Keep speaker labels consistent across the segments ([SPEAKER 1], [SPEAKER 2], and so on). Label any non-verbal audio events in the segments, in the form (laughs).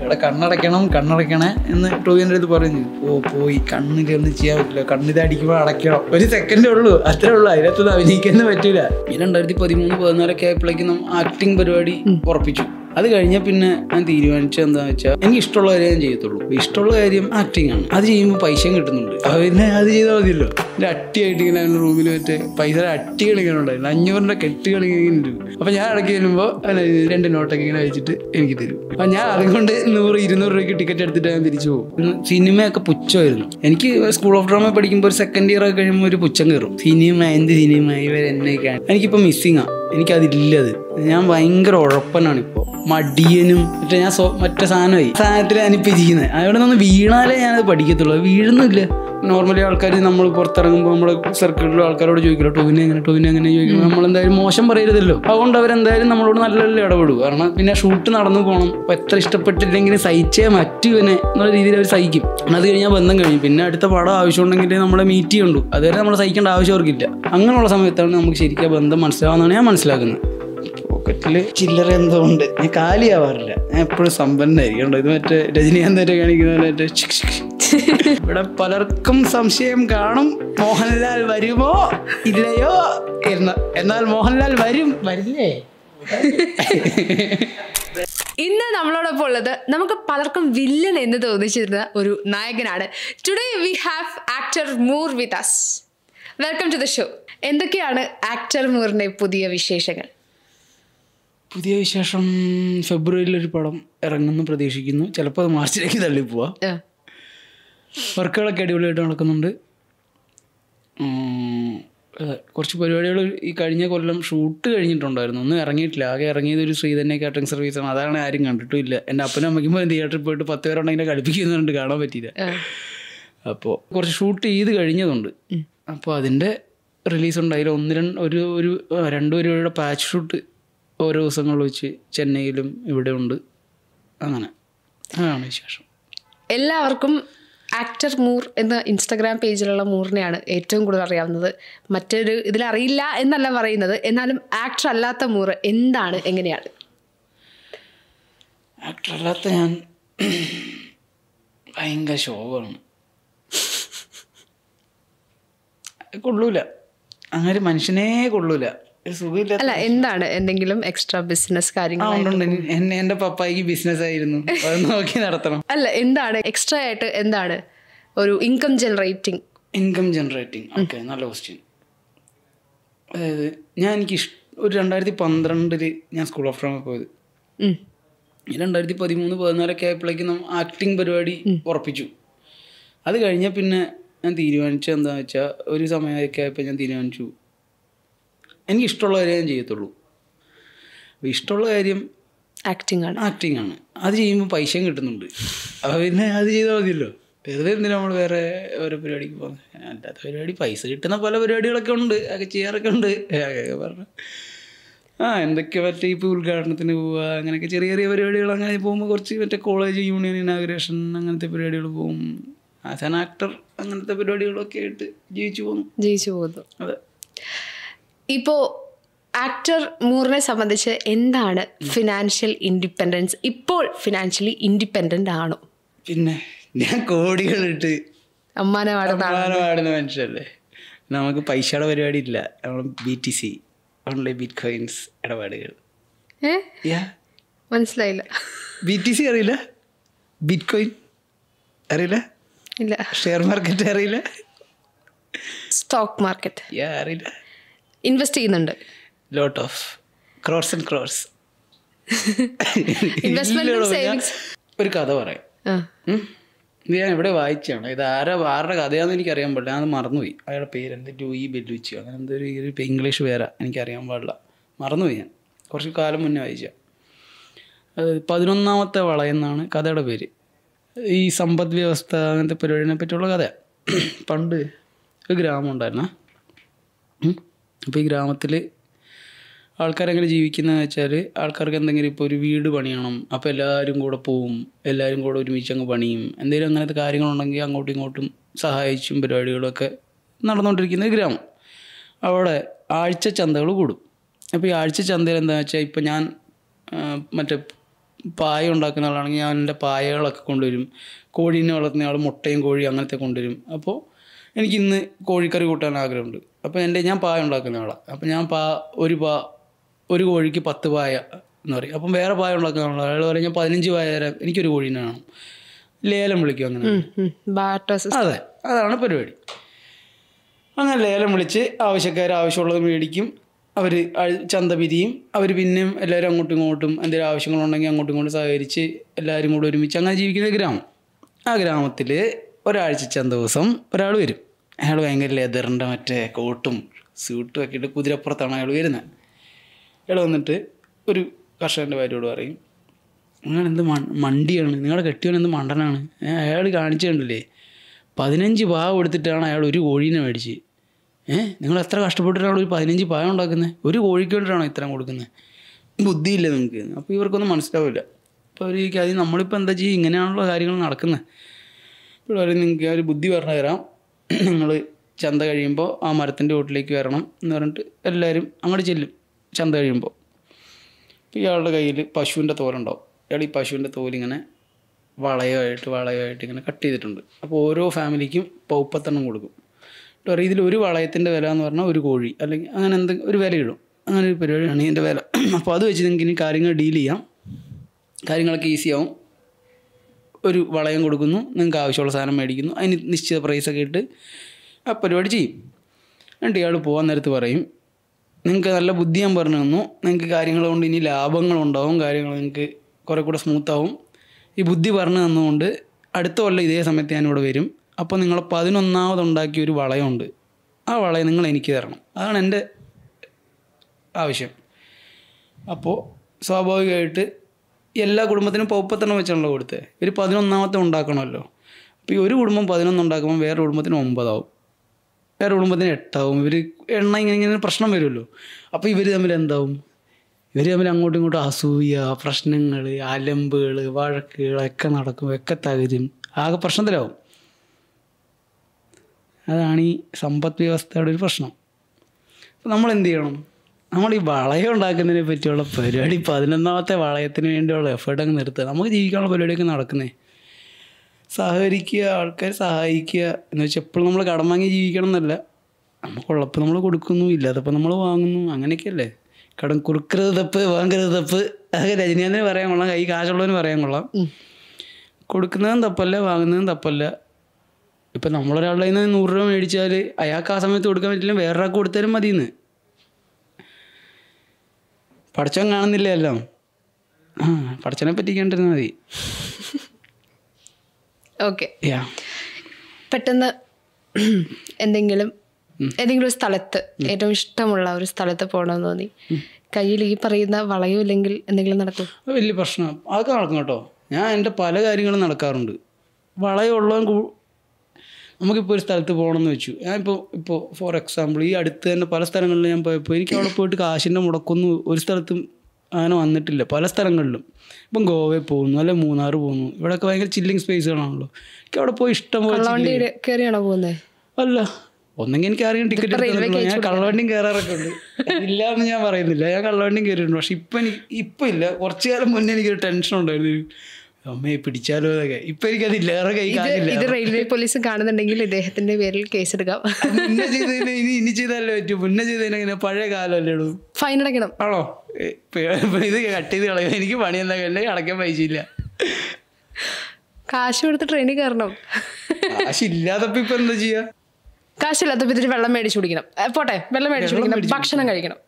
[SPEAKER 1] ഇവിടെ കണ്ണടയ്ക്കണം കണ്ണടയ്ക്കണേ എന്ന് ടോവിൻ്റെ അടുത്ത് പറഞ്ഞു ഓ പോയി കണ്ണ് ഒന്നും ചെയ്യാൻ പറ്റില്ല കണ്ണിത് അടിക്കുമ്പോൾ അടയ്ക്കണം ഒരു സെക്കൻഡേ ഉള്ളൂ അത്രേ ഉള്ളൂ അതിനകത്ത് അഭിനയിക്കാൻ പറ്റില്ല ഈ രണ്ടായിരത്തി പതിമൂന്ന് പതിനാലൊക്കെ ആയപ്പോഴേക്കും ആക്ടിങ് പരിപാടി ഉറപ്പിച്ചു അത് കഴിഞ്ഞ പിന്നെ ഞാൻ തീരുമാനിച്ചത് എന്താണെന്ന് വെച്ചാൽ എനിക്ക് ഇഷ്ടമുള്ള കാര്യം ഞാൻ ചെയ്യത്തുള്ളൂ ഇഷ്ടമുള്ള കാര്യം ആക്ടിങ് ആണ് അത് ചെയ്യുമ്പോൾ പൈസയും കിട്ടുന്നുണ്ട് അപ്പോൾ പിന്നെ അത് ചെയ്താൽ മതിയല്ലോ എൻ്റെ അട്ടിയായിട്ട് ഇങ്ങനെ എൻ്റെ റൂമിൽ മറ്റേ പൈസ അട്ടി കളിക്കാനുണ്ടായിരുന്നു അഞ്ഞൂറിൻ്റെ കെട്ട് കളിക്കുന്നു അപ്പോൾ ഞാൻ ഇടയ്ക്ക് വരുമ്പോൾ രണ്ട് നോട്ടൊക്കെ ഇങ്ങനെ വെച്ചിട്ട് എനിക്ക് തരും അപ്പം ഞാൻ അതുകൊണ്ട് നൂറ് ഇരുന്നൂറ് രൂപയ്ക്ക് ടിക്കറ്റ് എടുത്തിട്ട് ഞാൻ തിരിച്ചു പോകും സിനിമയൊക്കെ പുച്ചമായിരുന്നു എനിക്ക് സ്കൂൾ ഓഫ് ഡ്രാമ പഠിക്കുമ്പോൾ ഒരു സെക്കൻഡ് ഇയർ ഒക്കെ കഴിയുമ്പോൾ ഒരു പുച്ചം കയറും സിനിമ എന്ത് സിനിമ ഇവർ എന്നെ എനിക്കിപ്പോൾ മിസ്സിങ്ങാണ് എനിക്കതില്ലത് ഞാൻ ഭയങ്കര ഉഴപ്പനാണ് ഇപ്പോൾ മടിയനും മറ്റേ ഞാൻ മറ്റേ സാധനമായി സാധനത്തിൽ ഞാനിപ്പോൾ ഇരിക്കുന്നത് അവിടെ നിന്ന് വീണാലേ ഞാനത് പഠിക്കത്തുള്ളൂ വീഴുന്നില്ല നോർമലി ആൾക്കാർ നമ്മൾ പുറത്തിറങ്ങുമ്പോൾ നമ്മൾ സർക്കിളിലും ആൾക്കാരോട് ചോദിക്കില്ല ടോവിനെ എങ്ങനെ ടോവിനെ എങ്ങനെ ചോദിക്കും എന്തായാലും മോശം പറയരുതല്ലോ അതുകൊണ്ട് അവരെന്തായാലും നമ്മളോട് നല്ല നല്ല ഇടപെടും കാരണം പിന്നെ ഷൂട്ട് നടന്നു പോകണം അപ്പം എത്ര ഇഷ്ടപ്പെട്ടില്ലെങ്കിൽ സഹിച്ചേ മറ്റു പിന്നെ എന്നുള്ള രീതിയിൽ അവർ സഹിക്കും അത് കഴിഞ്ഞാൽ ബന്ധം കഴിയും പിന്നെ അടുത്ത പടം ആവശ്യമുണ്ടെങ്കിൽ നമ്മളെ മീറ്റ് ചെയ്യുള്ളൂ അതുവരെ നമ്മൾ സഹിക്കേണ്ട ആവശ്യം അവർക്കില്ല അങ്ങനെയുള്ള സമയത്താണ് നമുക്ക് ശരിക്കും ബന്ധം മനസ്സിലാവുന്നതാണ് ഞാൻ മനസ്സിലാക്കുന്നത് പോക്കറ്റിൽ ചില്ലറ എന്തുകൊണ്ട് ഞാൻ കാലിയാവാറില്ല ഞാൻ എപ്പോഴും സമ്പന്നനായിരിക്കും ഇത് മറ്റേ രജനീകാന്തൊക്കെ കാണിക്കുന്ന മറ്റേ (laughs) ഇവിടെ പലർക്കും സംശയം കാണും മോഹൻലാൽ വരുമോ ഇല്ലയോ എന്ന് എന്നാൽ മോഹൻലാൽ വരും വരില്ലേ
[SPEAKER 2] ഇന്ന് നമ്മളോടൊപ്പം ഉള്ളത് നമുക്ക് പലർക്കും വില്ലൻ എന്ന് തോന്നിച്ചിരുന്ന ഒരു നായകനാണ് today we have actor Moor with us welcome to the show എന്തൊക്കെയാണ് ആക്ടർ മൂറിൻ്റെ പുതിയ വിശേഷങ്ങൾ
[SPEAKER 1] പുതിയ വിശേഷം ഫെബ്രുവരിയിൽ ഒരു പടം ഇറങ്ങുന്നു പ്രതീക്ഷിക്കുന്നു ചിലപ്പോൾ അത് മാർച്ചിലേക്ക് തള്ളിപ്പോവാ വർക്കുകളൊക്കെ അടിപൊളിയായിട്ട് നടക്കുന്നുണ്ട് കുറച്ച് പരിപാടികൾ ഈ കഴിഞ്ഞ കൊല്ലം ഷൂട്ട് കഴിഞ്ഞിട്ടുണ്ടായിരുന്നു ഒന്നും ഇറങ്ങിയിട്ടില്ല ആകെ ഇറങ്ങിയത് ഒരു ശ്രീധന്യ കാറ്ററിംഗ് സർവീസാണ് അതാണ് ആരും കണ്ടിട്ടുമില്ല എൻ്റെ അപ്പനും അമ്മയ്ക്കും പോലും തിയേറ്ററിൽ പോയിട്ട് പത്ത് പേരുണ്ടെങ്കിൽ കളിപ്പിക്കുന്നുണ്ട് കാണാൻ പറ്റിയില്ല അപ്പോൾ കുറച്ച് ഷൂട്ട് ചെയ്ത് കഴിഞ്ഞതുണ്ട് അപ്പോൾ അതിൻ്റെ റിലീസ് ഉണ്ടായില്ല ഒന്ന് രണ്ട് ഒരു ഒരു രണ്ടു പേരുടെ പാച്ച് ഷൂട്ട് ഓരോ ദിവസങ്ങളിൽ വെച്ച് ചെന്നൈയിലും ഇവിടെ ഉണ്ട് അങ്ങനെ അതാണ് വിശേഷം
[SPEAKER 2] എല്ലാവർക്കും ആക്ടർ മൂർ എന്ന ഇൻസ്റ്റഗ്രാം പേജിലുള്ള മൂറിനെയാണ് ഏറ്റവും കൂടുതൽ അറിയാവുന്നത് മറ്റൊരു ഇതിലറിയില്ല എന്നല്ല പറയുന്നത് എന്നാലും ആക്ടർ അല്ലാത്ത മൂർ എന്താണ് എങ്ങനെയാണ്
[SPEAKER 1] ആക്ടർ അല്ലാത്ത ഞാൻ ഭയങ്കര ശോകമാണ് കൊള്ളൂല അങ്ങനെ മനുഷ്യനെ കൊള്ളൂല അല്ല
[SPEAKER 2] എന്താണ് എന്തെങ്കിലും എക്സ്ട്രാ ബിസിനസ് കാര്യങ്ങൾ
[SPEAKER 1] എന്റെ പപ്പായിക്ക് ബിസിനസ് ആയിരുന്നു നോക്കി നടത്തണം
[SPEAKER 2] അല്ല എന്താണ് എക്സ്ട്രാ ആയിട്ട് എന്താണ് ഒരു income generating
[SPEAKER 1] income generating okay നല്ല ക്വസ്റ്റ്യൻ അതായത് ഞാൻ എനിക്ക് ഒരു രണ്ടായിരത്തി പന്ത്രണ്ടില് ഞാൻ സ്കൂൾ ഓഫ് ഡ്രാമ പോയത് രണ്ടായിരത്തി പതിമൂന്ന് പതിനാലൊക്കെ ആയപ്പോഴേക്കും ആക്ടിങ് പരിപാടി ഉറപ്പിച്ചു അത് കഴിഞ്ഞാൽ പിന്നെ ഞാൻ തീരുമാനിച്ച എന്താണെന്ന് വെച്ചാൽ ഒരു സമയമൊക്കെ ആയപ്പോൾ ഞാൻ തീരുമാനിച്ചു എനിക്കിഷ്ടമുള്ള കാര്യം ചെയ്യത്തുള്ളൂ അപ്പോൾ ഇഷ്ടമുള്ള കാര്യം ആക്ടിങ് ആണ് ആക്ടിങ് ആണ് അത് ചെയ്യുമ്പോൾ പൈസയും കിട്ടുന്നുണ്ട് അപ്പോൾ പിന്നെ അത് ചെയ്താൽ മതിയല്ലോ വെറുതെ എന്തിനാ നമ്മൾ വേറെ ഓരോ പരിപാടിക്ക് പോകുന്നത് അല്ലാത്ത പരിപാടി പൈസ കിട്ടുന്ന പല പരിപാടികളൊക്കെ ഉണ്ട് അതൊക്കെ ചെയ്യാറൊക്കെ ഉണ്ട് പറഞ്ഞു ആ എന്തൊക്കെ മറ്റേ ഇപ്പോൾ ഉദ്ഘാടനത്തിന് പോവുക അങ്ങനെയൊക്കെ ചെറിയ ചെറിയ പരിപാടികൾ അങ്ങനെ പോകുമ്പോൾ കുറച്ച് മറ്റേ കോളേജ് യൂണിയൻ ഇനാഗ്രേഷൻ അങ്ങനത്തെ പരിപാടികൾ പോകും ആസ് ആൻ ആക്ടർ അങ്ങനത്തെ പരിപാടികളൊക്കെ
[SPEAKER 2] ആയിട്ട് ജീവിച്ചു പോകുന്നു ജീവിച്ചു പോകുന്നു അതെ ഇപ്പോൾ ആക്ടർ മൂറിനെ സംബന്ധിച്ച് എന്താണ് ഫിനാൻഷ്യൽ ഇൻഡിപെൻഡൻസ് ഇപ്പോൾ ഫിനാൻഷ്യലി ഇൻഡിപെൻഡൻ്റ് ആണോ
[SPEAKER 1] പിന്നെ ഞാൻ കോടികളിട്ട് അമ്മാനെ പാടുന്ന മനുഷ്യല്ലേ നമുക്ക് പൈസയുടെ പരിപാടി ഇല്ല നമ്മൾ B T C online bitcoins ഇടപാടുകൾ മനസ്സിലായില്ല ബി ടി സി അറിയില്ല ബിറ്റ് കോയിൻ അറിയില്ല ഇല്ല ഷെയർ മാർക്കറ്റ് അറിയില്ല
[SPEAKER 2] സ്റ്റോക്ക് മാർക്കറ്റ് അറിയില്ല ഇൻവെസ്റ്റ് ചെയ്യുന്നുണ്ട്
[SPEAKER 1] lot of crores and crores ഒരു കഥ പറയാം ഞാൻ ഇവിടെ വായിച്ചാണ് ഇത് ആരാ ആരുടെ കഥയാന്ന് എനിക്കറിയാൻ പാടില്ല ഞാൻ മറന്നുപോയി അയാളുടെ പേര് എന്ത് ലൂയി ബെല്ലുച്ചു അങ്ങനെ എന്തൊരു ഈ ഒരു ഇംഗ്ലീഷ് പേരാ എനിക്കറിയാൻ പാടില്ല മറന്നുപോയി ഞാൻ കുറച്ച് കാലം മുന്നേ വായിച്ച പതിനൊന്നാമത്തെ വള എന്നാണ് കഥയുടെ പേര് ഈ സമ്പദ് വ്യവസ്ഥ അങ്ങനത്തെ പരിപാടിനെ പറ്റിയുള്ള കഥയാണ് പണ്ട് ഒരു ഗ്രാമം ഉണ്ടായിരുന്ന അപ്പോൾ ഈ ഗ്രാമത്തിൽ ആൾക്കാരെങ്ങനെ ജീവിക്കുന്നതെന്ന് വെച്ചാൽ ആൾക്കാർക്ക് എന്തെങ്കിലും ഇപ്പോൾ ഒരു വീട് പണിയണം അപ്പോൾ എല്ലാവരും കൂടെ പോവും എല്ലാവരും കൂടെ ഒരുമിച്ച് അങ്ങ് പണിയും എന്തെങ്കിലും അങ്ങനത്തെ കാര്യങ്ങളുണ്ടെങ്കിൽ അങ്ങോട്ടും ഇങ്ങോട്ടും സഹായിച്ചും പരിപാടികളൊക്കെ നടന്നുകൊണ്ടിരിക്കുന്ന ഗ്രാമം അവിടെ ആഴ്ച ചന്തകൾ കൂടും അപ്പോൾ ഈ ആഴ്ച ചന്തയിൽ എന്താണെന്ന് വെച്ചാൽ ഇപ്പോൾ ഞാൻ മറ്റേ പായ ഉണ്ടാക്കുന്ന ആളാണെങ്കിൽ ഞാൻ എൻ്റെ പായകളൊക്കെ കൊണ്ടുവരും കോഴീനെ വളർത്തുന്ന ആൾ മുട്ടയും കോഴിയും അങ്ങനത്തെ കൊണ്ടുവരും അപ്പോൾ എനിക്ക് ഇന്ന് കോഴിക്കറി കൂട്ടാൻ ആഗ്രഹമുണ്ട് അപ്പോൾ എൻ്റെ ഞാൻ പായ ഉണ്ടാക്കുന്ന ആളാണ് അപ്പോൾ ഞാൻ പാ ഒരു പാ ഒരു കോഴിക്ക് പത്ത് പായ എന്ന് പറയും അപ്പം വേറെ പായ ഉണ്ടാക്കുന്ന ആളാണ് അയാൾ പറയും ഞാൻ പതിനഞ്ച് പായ തരാം എനിക്കൊരു കോഴീനെ വേണം ലേലം വിളിക്കും
[SPEAKER 2] അങ്ങനെ അതെ
[SPEAKER 1] അതാണ് പരിപാടി അങ്ങനെ ലേലം വിളിച്ച് ആവശ്യക്കാർ ആവശ്യമുള്ളത് മേടിക്കും അവർ ചന്ത പിരിയും അവർ പിന്നെയും എല്ലാവരും അങ്ങോട്ടും ഇങ്ങോട്ടും എന്തെങ്കിലും ആവശ്യങ്ങളുണ്ടെങ്കിൽ അങ്ങോട്ടും ഇങ്ങോട്ടും സഹകരിച്ച് എല്ലാവരും കൂടെ ഒരുമിച്ച് അങ്ങനെ ജീവിക്കുന്ന ഗ്രാമം ആ ഗ്രാമത്തിൽ ഒരാഴ്ച ചന്ത ദിവസം ഒരാൾ വരും അയാൾ ഭയങ്കര ലെതറിൻ്റെ മറ്റേ കോട്ടും സ്യൂട്ടും ഒക്കെ ഇട്ട് കുതിരപ്പുറത്താണ് അയാൾ വരുന്നത് അയാൾ വന്നിട്ട് ഒരു കർഷകൻ്റെ ഭാര്യയോട് പറയും നിങ്ങളെന്ത് മണ്ടിയാണ് നിങ്ങളുടെ കെട്ടിയവൻ എന്ത് മണ്ടനാണ് അയാൾ കാണിച്ചിട്ടുണ്ടല്ലേ പതിനഞ്ച് പാവ എടുത്തിട്ടാണ് അയാൾ ഒരു കോഴീനെ മേടിച്ച് ഏഹ് നിങ്ങൾ എത്ര കഷ്ടപ്പെട്ടിട്ടാണ് ഒരു പതിനഞ്ച് പാവ ഉണ്ടാക്കുന്നത് ഒരു കോഴിക്ക് വേണ്ടിയിട്ടാണ് ഇത്രയും കൊടുക്കുന്നത് ബുദ്ധിയില്ല നിങ്ങൾക്ക് അപ്പോൾ ഇവർക്കൊന്നും മനസ്സിലാവില്ല അപ്പോൾ അവർ ചോദിക്കും അത് നമ്മളിപ്പോൾ എന്താ ചെയ്യുക ഇങ്ങനെയാണല്ലോ കാര്യങ്ങൾ നടക്കുന്നത് ഇപ്പോൾ അവർ നിങ്ങൾക്ക് ഒരു ബുദ്ധി പറഞ്ഞു തരാം നിങ്ങൾ ചന്ത കഴിയുമ്പോൾ ആ മരത്തിൻ്റെ വീട്ടിലേക്ക് വരണം എന്ന് പറഞ്ഞിട്ട് എല്ലാവരും അങ്ങോട്ട് ചെല്ലും ചന്ത കഴിയുമ്പോൾ ഇയാളുടെ കയ്യിൽ പശുവിൻ്റെ തോലുണ്ടാവും ഇയാൾ ഈ പശുവിൻ്റെ തോലിങ്ങനെ വളയമായിട്ട് വളയമായിട്ട് ഇങ്ങനെ കട്ട് ചെയ്തിട്ടുണ്ട് അപ്പോൾ ഓരോ ഫാമിലിക്കും പൗപ്പത്തെണ്ണം കൊടുക്കും എന്നിട്ട് പറയും ഇതിലൊരു ഒരു വളയത്തിൻ്റെ വില എന്ന് പറഞ്ഞാൽ ഒരു കോഴി അല്ലെങ്കിൽ അങ്ങനെ എന്തെങ്കിലും ഒരു വില ഇടും അങ്ങനെ ഒരു പരിപാടിയാണ് ഇതിൻ്റെ വില അപ്പോൾ അത് വെച്ച് നിങ്ങൾക്ക് ഇനി കാര്യങ്ങൾ ഡീൽ ചെയ്യാം കാര്യങ്ങളൊക്കെ ഈസി ആവും ഒരു വളയം കൊടുക്കുന്നു നിങ്ങൾക്ക് ആവശ്യമുള്ള സാധനം മേടിക്കുന്നു അതിന് നിശ്ചിത പ്രൈസൊക്കെ ഇട്ട് ആ പരിപാടി ചെയ്യും എന്നിട്ട് ഇയാൾ പോകാൻ നേരത്ത് പറയും നിങ്ങൾക്ക് നല്ല ബുദ്ധി ഞാൻ പറഞ്ഞു തന്നു നിങ്ങൾക്ക് കാര്യങ്ങൾ കൊണ്ട് ഇനി ലാഭങ്ങളുണ്ടാവും കാര്യങ്ങൾ നിങ്ങൾക്ക് കുറേ കൂടെ സ്മൂത്താവും ഈ ബുദ്ധി പറഞ്ഞു തന്നുകൊണ്ട് അടുത്ത കൊല്ലം ഇതേ സമയത്ത് ഞാനിവിടെ വരും അപ്പോൾ നിങ്ങൾ പതിനൊന്നാമതുണ്ടാക്കിയ ഒരു വളയമുണ്ട് ആ വളയം നിങ്ങൾ എനിക്ക് തരണം അതാണ് എൻ്റെ ആവശ്യം അപ്പോൾ സ്വാഭാവികമായിട്ട് എല്ലാ കുടുംബത്തിനും പൗപ്പത്തെണ്ണം വെച്ചാണല്ലോ കൊടുത്തത് ഒരു പതിനൊന്നാമത്തെ ഉണ്ടാക്കണമല്ലോ അപ്പോൾ ഈ ഒരു കുടുംബം പതിനൊന്ന് ഉണ്ടാക്കുമ്പോൾ വേറെ കുടുംബത്തിന് ഒമ്പതാവും വേറെ കുടുംബത്തിന് എട്ടാവും ഇവർ എണ്ണ ഇങ്ങനെ ഇങ്ങനെ പ്രശ്നം വരുമല്ലോ അപ്പോൾ ഇവർ തമ്മിൽ എന്താവും ഇവർ തമ്മിൽ അങ്ങോട്ടും ഇങ്ങോട്ടും അസൂയ പ്രശ്നങ്ങൾ അലമ്പുകൾ വഴക്കുകൾ ഒക്കെ നടക്കും ഒക്കെ തകരും ആകെ പ്രശ്നത്തിലാവും അതാണ് ഈ സമ്പദ് വ്യവസ്ഥയുടെ ഒരു പ്രശ്നം അപ്പോൾ നമ്മൾ എന്ത് ചെയ്യണം നമ്മൾ ഈ വളയം ഉണ്ടാക്കുന്നതിനെ പറ്റിയുള്ള പരിപാടി പതിനൊന്നാമത്തെ വളയത്തിന് വേണ്ടിയുള്ള എഫേർട്ട് അങ്ങ് നിർത്തുക നമുക്ക് ജീവിക്കാനുള്ള പരിപാടിയൊക്കെ നടക്കുന്നേ സഹകരിക്കുക ആൾക്കാർ സഹായിക്കുക എന്ന് വെച്ചാൽ എപ്പോഴും നമ്മൾ കടം വാങ്ങി ജീവിക്കണം എന്നല്ല നമുക്കുള്ളപ്പോൾ നമ്മൾ കൊടുക്കുന്നു ഇല്ലാത്തപ്പോൾ നമ്മൾ വാങ്ങുന്നു അങ്ങനെയൊക്കെയല്ലേ കടം കൊടുക്കരുത് തപ്പ് വാങ്ങരുത് തപ്പ് അതൊക്കെ രജനീകാന്തിന് പറയാൻ കൊള്ളാം കൈ കാശുള്ളവന് പറയാൻ കൊള്ളാം കൊടുക്കുന്നതും തപ്പല്ല വാങ്ങുന്നതും തപ്പല്ല ഇപ്പം നമ്മളൊരാളുടെ നൂറ് രൂപ മേടിച്ചാൽ അയാൾക്ക് ആ സമയത്ത് കൊടുക്കാൻ പറ്റില്ല വേറൊരാൾക്ക് കൊടുത്താലും മതിയെന്ന് പഠിച്ചവൻ കാണുന്നില്ലല്ലോ എല്ലാം ആ പഠിച്ചനെ പറ്റിക്കേണ്ടിരുന്നാൽ മതി
[SPEAKER 2] ഓക്കെ പെട്ടെന്ന് എന്തെങ്കിലും ഏതെങ്കിലും ഒരു സ്ഥലത്ത് ഏറ്റവും ഇഷ്ടമുള്ള ഒരു സ്ഥലത്ത് പോകണമെന്ന് തോന്നി കയ്യിൽ ഈ പറയുന്ന വളയോ ഇല്ലെങ്കിൽ എന്തെങ്കിലും നടക്കും
[SPEAKER 1] വലിയ പ്രശ്നം അതൊക്കെ നടക്കും കേട്ടോ ഞാൻ എൻ്റെ പല കാര്യങ്ങളും നടക്കാറുണ്ട് വളയമുള്ളവൻ നമുക്കിപ്പോൾ ഒരു സ്ഥലത്ത് പോകണമെന്ന് വെച്ചു ഞാൻ ഇപ്പോൾ ഇപ്പോൾ ഫോർ എക്സാമ്പിൾ ഈ അടുത്ത് തന്നെ പല സ്ഥലങ്ങളിലും ഞാൻ പോയപ്പോൾ എനിക്ക് അവിടെ പോയിട്ട് കാശിൻ്റെ മുടക്കൊന്നും ഒരു സ്ഥലത്തും അങ്ങനെ വന്നിട്ടില്ല പല സ്ഥലങ്ങളിലും ഇപ്പം ഗോവയിൽ പോകുന്നു അല്ലെ മൂന്നാർ പോകുന്നു ഇവിടെയൊക്കെ ഭയങ്കര ചില്ലിങ് സ്പേസുകളാണല്ലോ എനിക്ക് അവിടെ പോയി ഇഷ്ടം
[SPEAKER 2] പോലെ അല്ല
[SPEAKER 1] ഒന്നെങ്കിൽ എനിക്ക് അറിയാം ടിക്കറ്റ് എടുത്തിട്ടില്ല ഞാൻ കള്ളവണ്ടിയും കയറാറൊക്കെ ഉണ്ട് ഇല്ല എന്ന് ഞാൻ പറയുന്നില്ല ഞാൻ കള്ളവണ്ടിയും കയറിയിട്ടുണ്ട് പക്ഷെ ഇപ്പം എനിക്ക് ഇപ്പം ഇല്ല കുറച്ച് കാലം മുന്നേ എനിക്കൊരു ടെൻഷൻ ഉണ്ടായിരുന്നു അമ്മയെ പിടിച്ചാലോ എന്നൊക്കെ ഇപ്പൊ എനിക്കതില്ല വേറെ കൈ കാണില്ല ഇത് റെയിൽവേ
[SPEAKER 2] പോലീസ് കാണുന്നുണ്ടെങ്കിൽ ഇദ്ദേഹത്തിന്റെ പേരിൽ കേസെടുക്കാം
[SPEAKER 1] മുന്നേ ചെയ്തതിന് ഇനി ഇനി ചെയ്താലേ പറ്റൂ മുന്നേ ചെയ്തതിനെങ്ങനെ പഴയ കാലമല്ലേ ഉള്ളൂ
[SPEAKER 2] ഫൈൻ അടക്കണം ആണോ
[SPEAKER 1] ഇത് കട്ട് ചെയ്ത് കളയും എനിക്ക് പണി എന്താ അടക്കാൻ അടയ്ക്കാൻ പൈസയില്ല
[SPEAKER 2] കാശ് കൊടുത്ത് ട്രെയിനിൽ കയറണം
[SPEAKER 1] കാശില്ലാത്തപ്പോ ഇപ്പൊ എന്താ ചെയ്യാ
[SPEAKER 2] കാശില്ലാത്തപ്പോ ഇതിന് വെള്ളം മേടിച്ചു കുടിക്കണം പോട്ടെ വെള്ളം മേടിച്ചു കുടിക്കണം ഭക്ഷണം കഴിക്കണം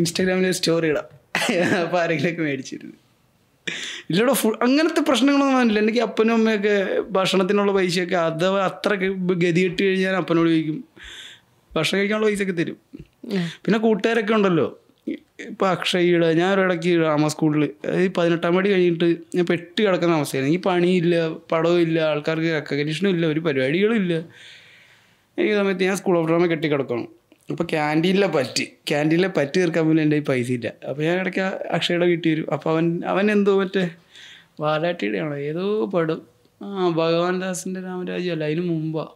[SPEAKER 1] ഇൻസ്റ്റാഗ്രാമിൽ സ്റ്റോറി ഇടാം അപ്പൊ ആരെങ്കിലുമൊക്കെ മേടിച്ചിരുന്നു ഇല്ലടോ ഫുൾ അങ്ങനത്തെ പ്രശ്നങ്ങളൊന്നും വന്നില്ല എനിക്ക് അപ്പനും അമ്മയൊക്കെ ഭക്ഷണത്തിനുള്ള പൈസയൊക്കെ അഥവാ അത്ര ഗതിയിട്ട് കഴിഞ്ഞാൽ അപ്പനോട് ചോദിക്കും ഭക്ഷണം കഴിക്കാനുള്ള പൈസയൊക്കെ തരും പിന്നെ കൂട്ടുകാരൊക്കെ ഉണ്ടല്ലോ ഇപ്പോൾ ഞാൻ ഞാനൊരിടയ്ക്ക് ഡ്രാമ സ്കൂളിൽ ഈ പതിനെട്ടാം പടി കഴിഞ്ഞിട്ട് ഞാൻ പെട്ട് കിടക്കുന്ന അവസ്ഥയാണ് എനിക്ക് പണിയില്ല ഇല്ല ആൾക്കാർക്ക് റെക്കഗ്നീഷനും ഇല്ല ഒരു പരിപാടികളും ഇല്ല എനിക്ക് സമയത്ത് ഞാൻ സ്കൂൾ ഓഫ് ഡ്രാമ കെട്ടി കിടക്കണം ഇപ്പോൾ ക്യാൻറ്റീനിലെ പറ്റ് ക്യാൻറ്റീനിലെ പറ്റ് തീർക്കാൻ പിന്നെ എൻ്റെ പൈസ ഇല്ല അപ്പോൾ ഞാൻ ഇടയ്ക്ക് അക്ഷയുടെ വീട്ടിൽ വരും അപ്പോൾ അവൻ അവൻ എന്തോ മറ്റേ വാലാട്ടിയുടെയാണോ ഏതോ പടം ആ ഭഗവാൻദാസിൻ്റെ രാമരാജ്യം അല്ല അതിന് മുമ്പാണ്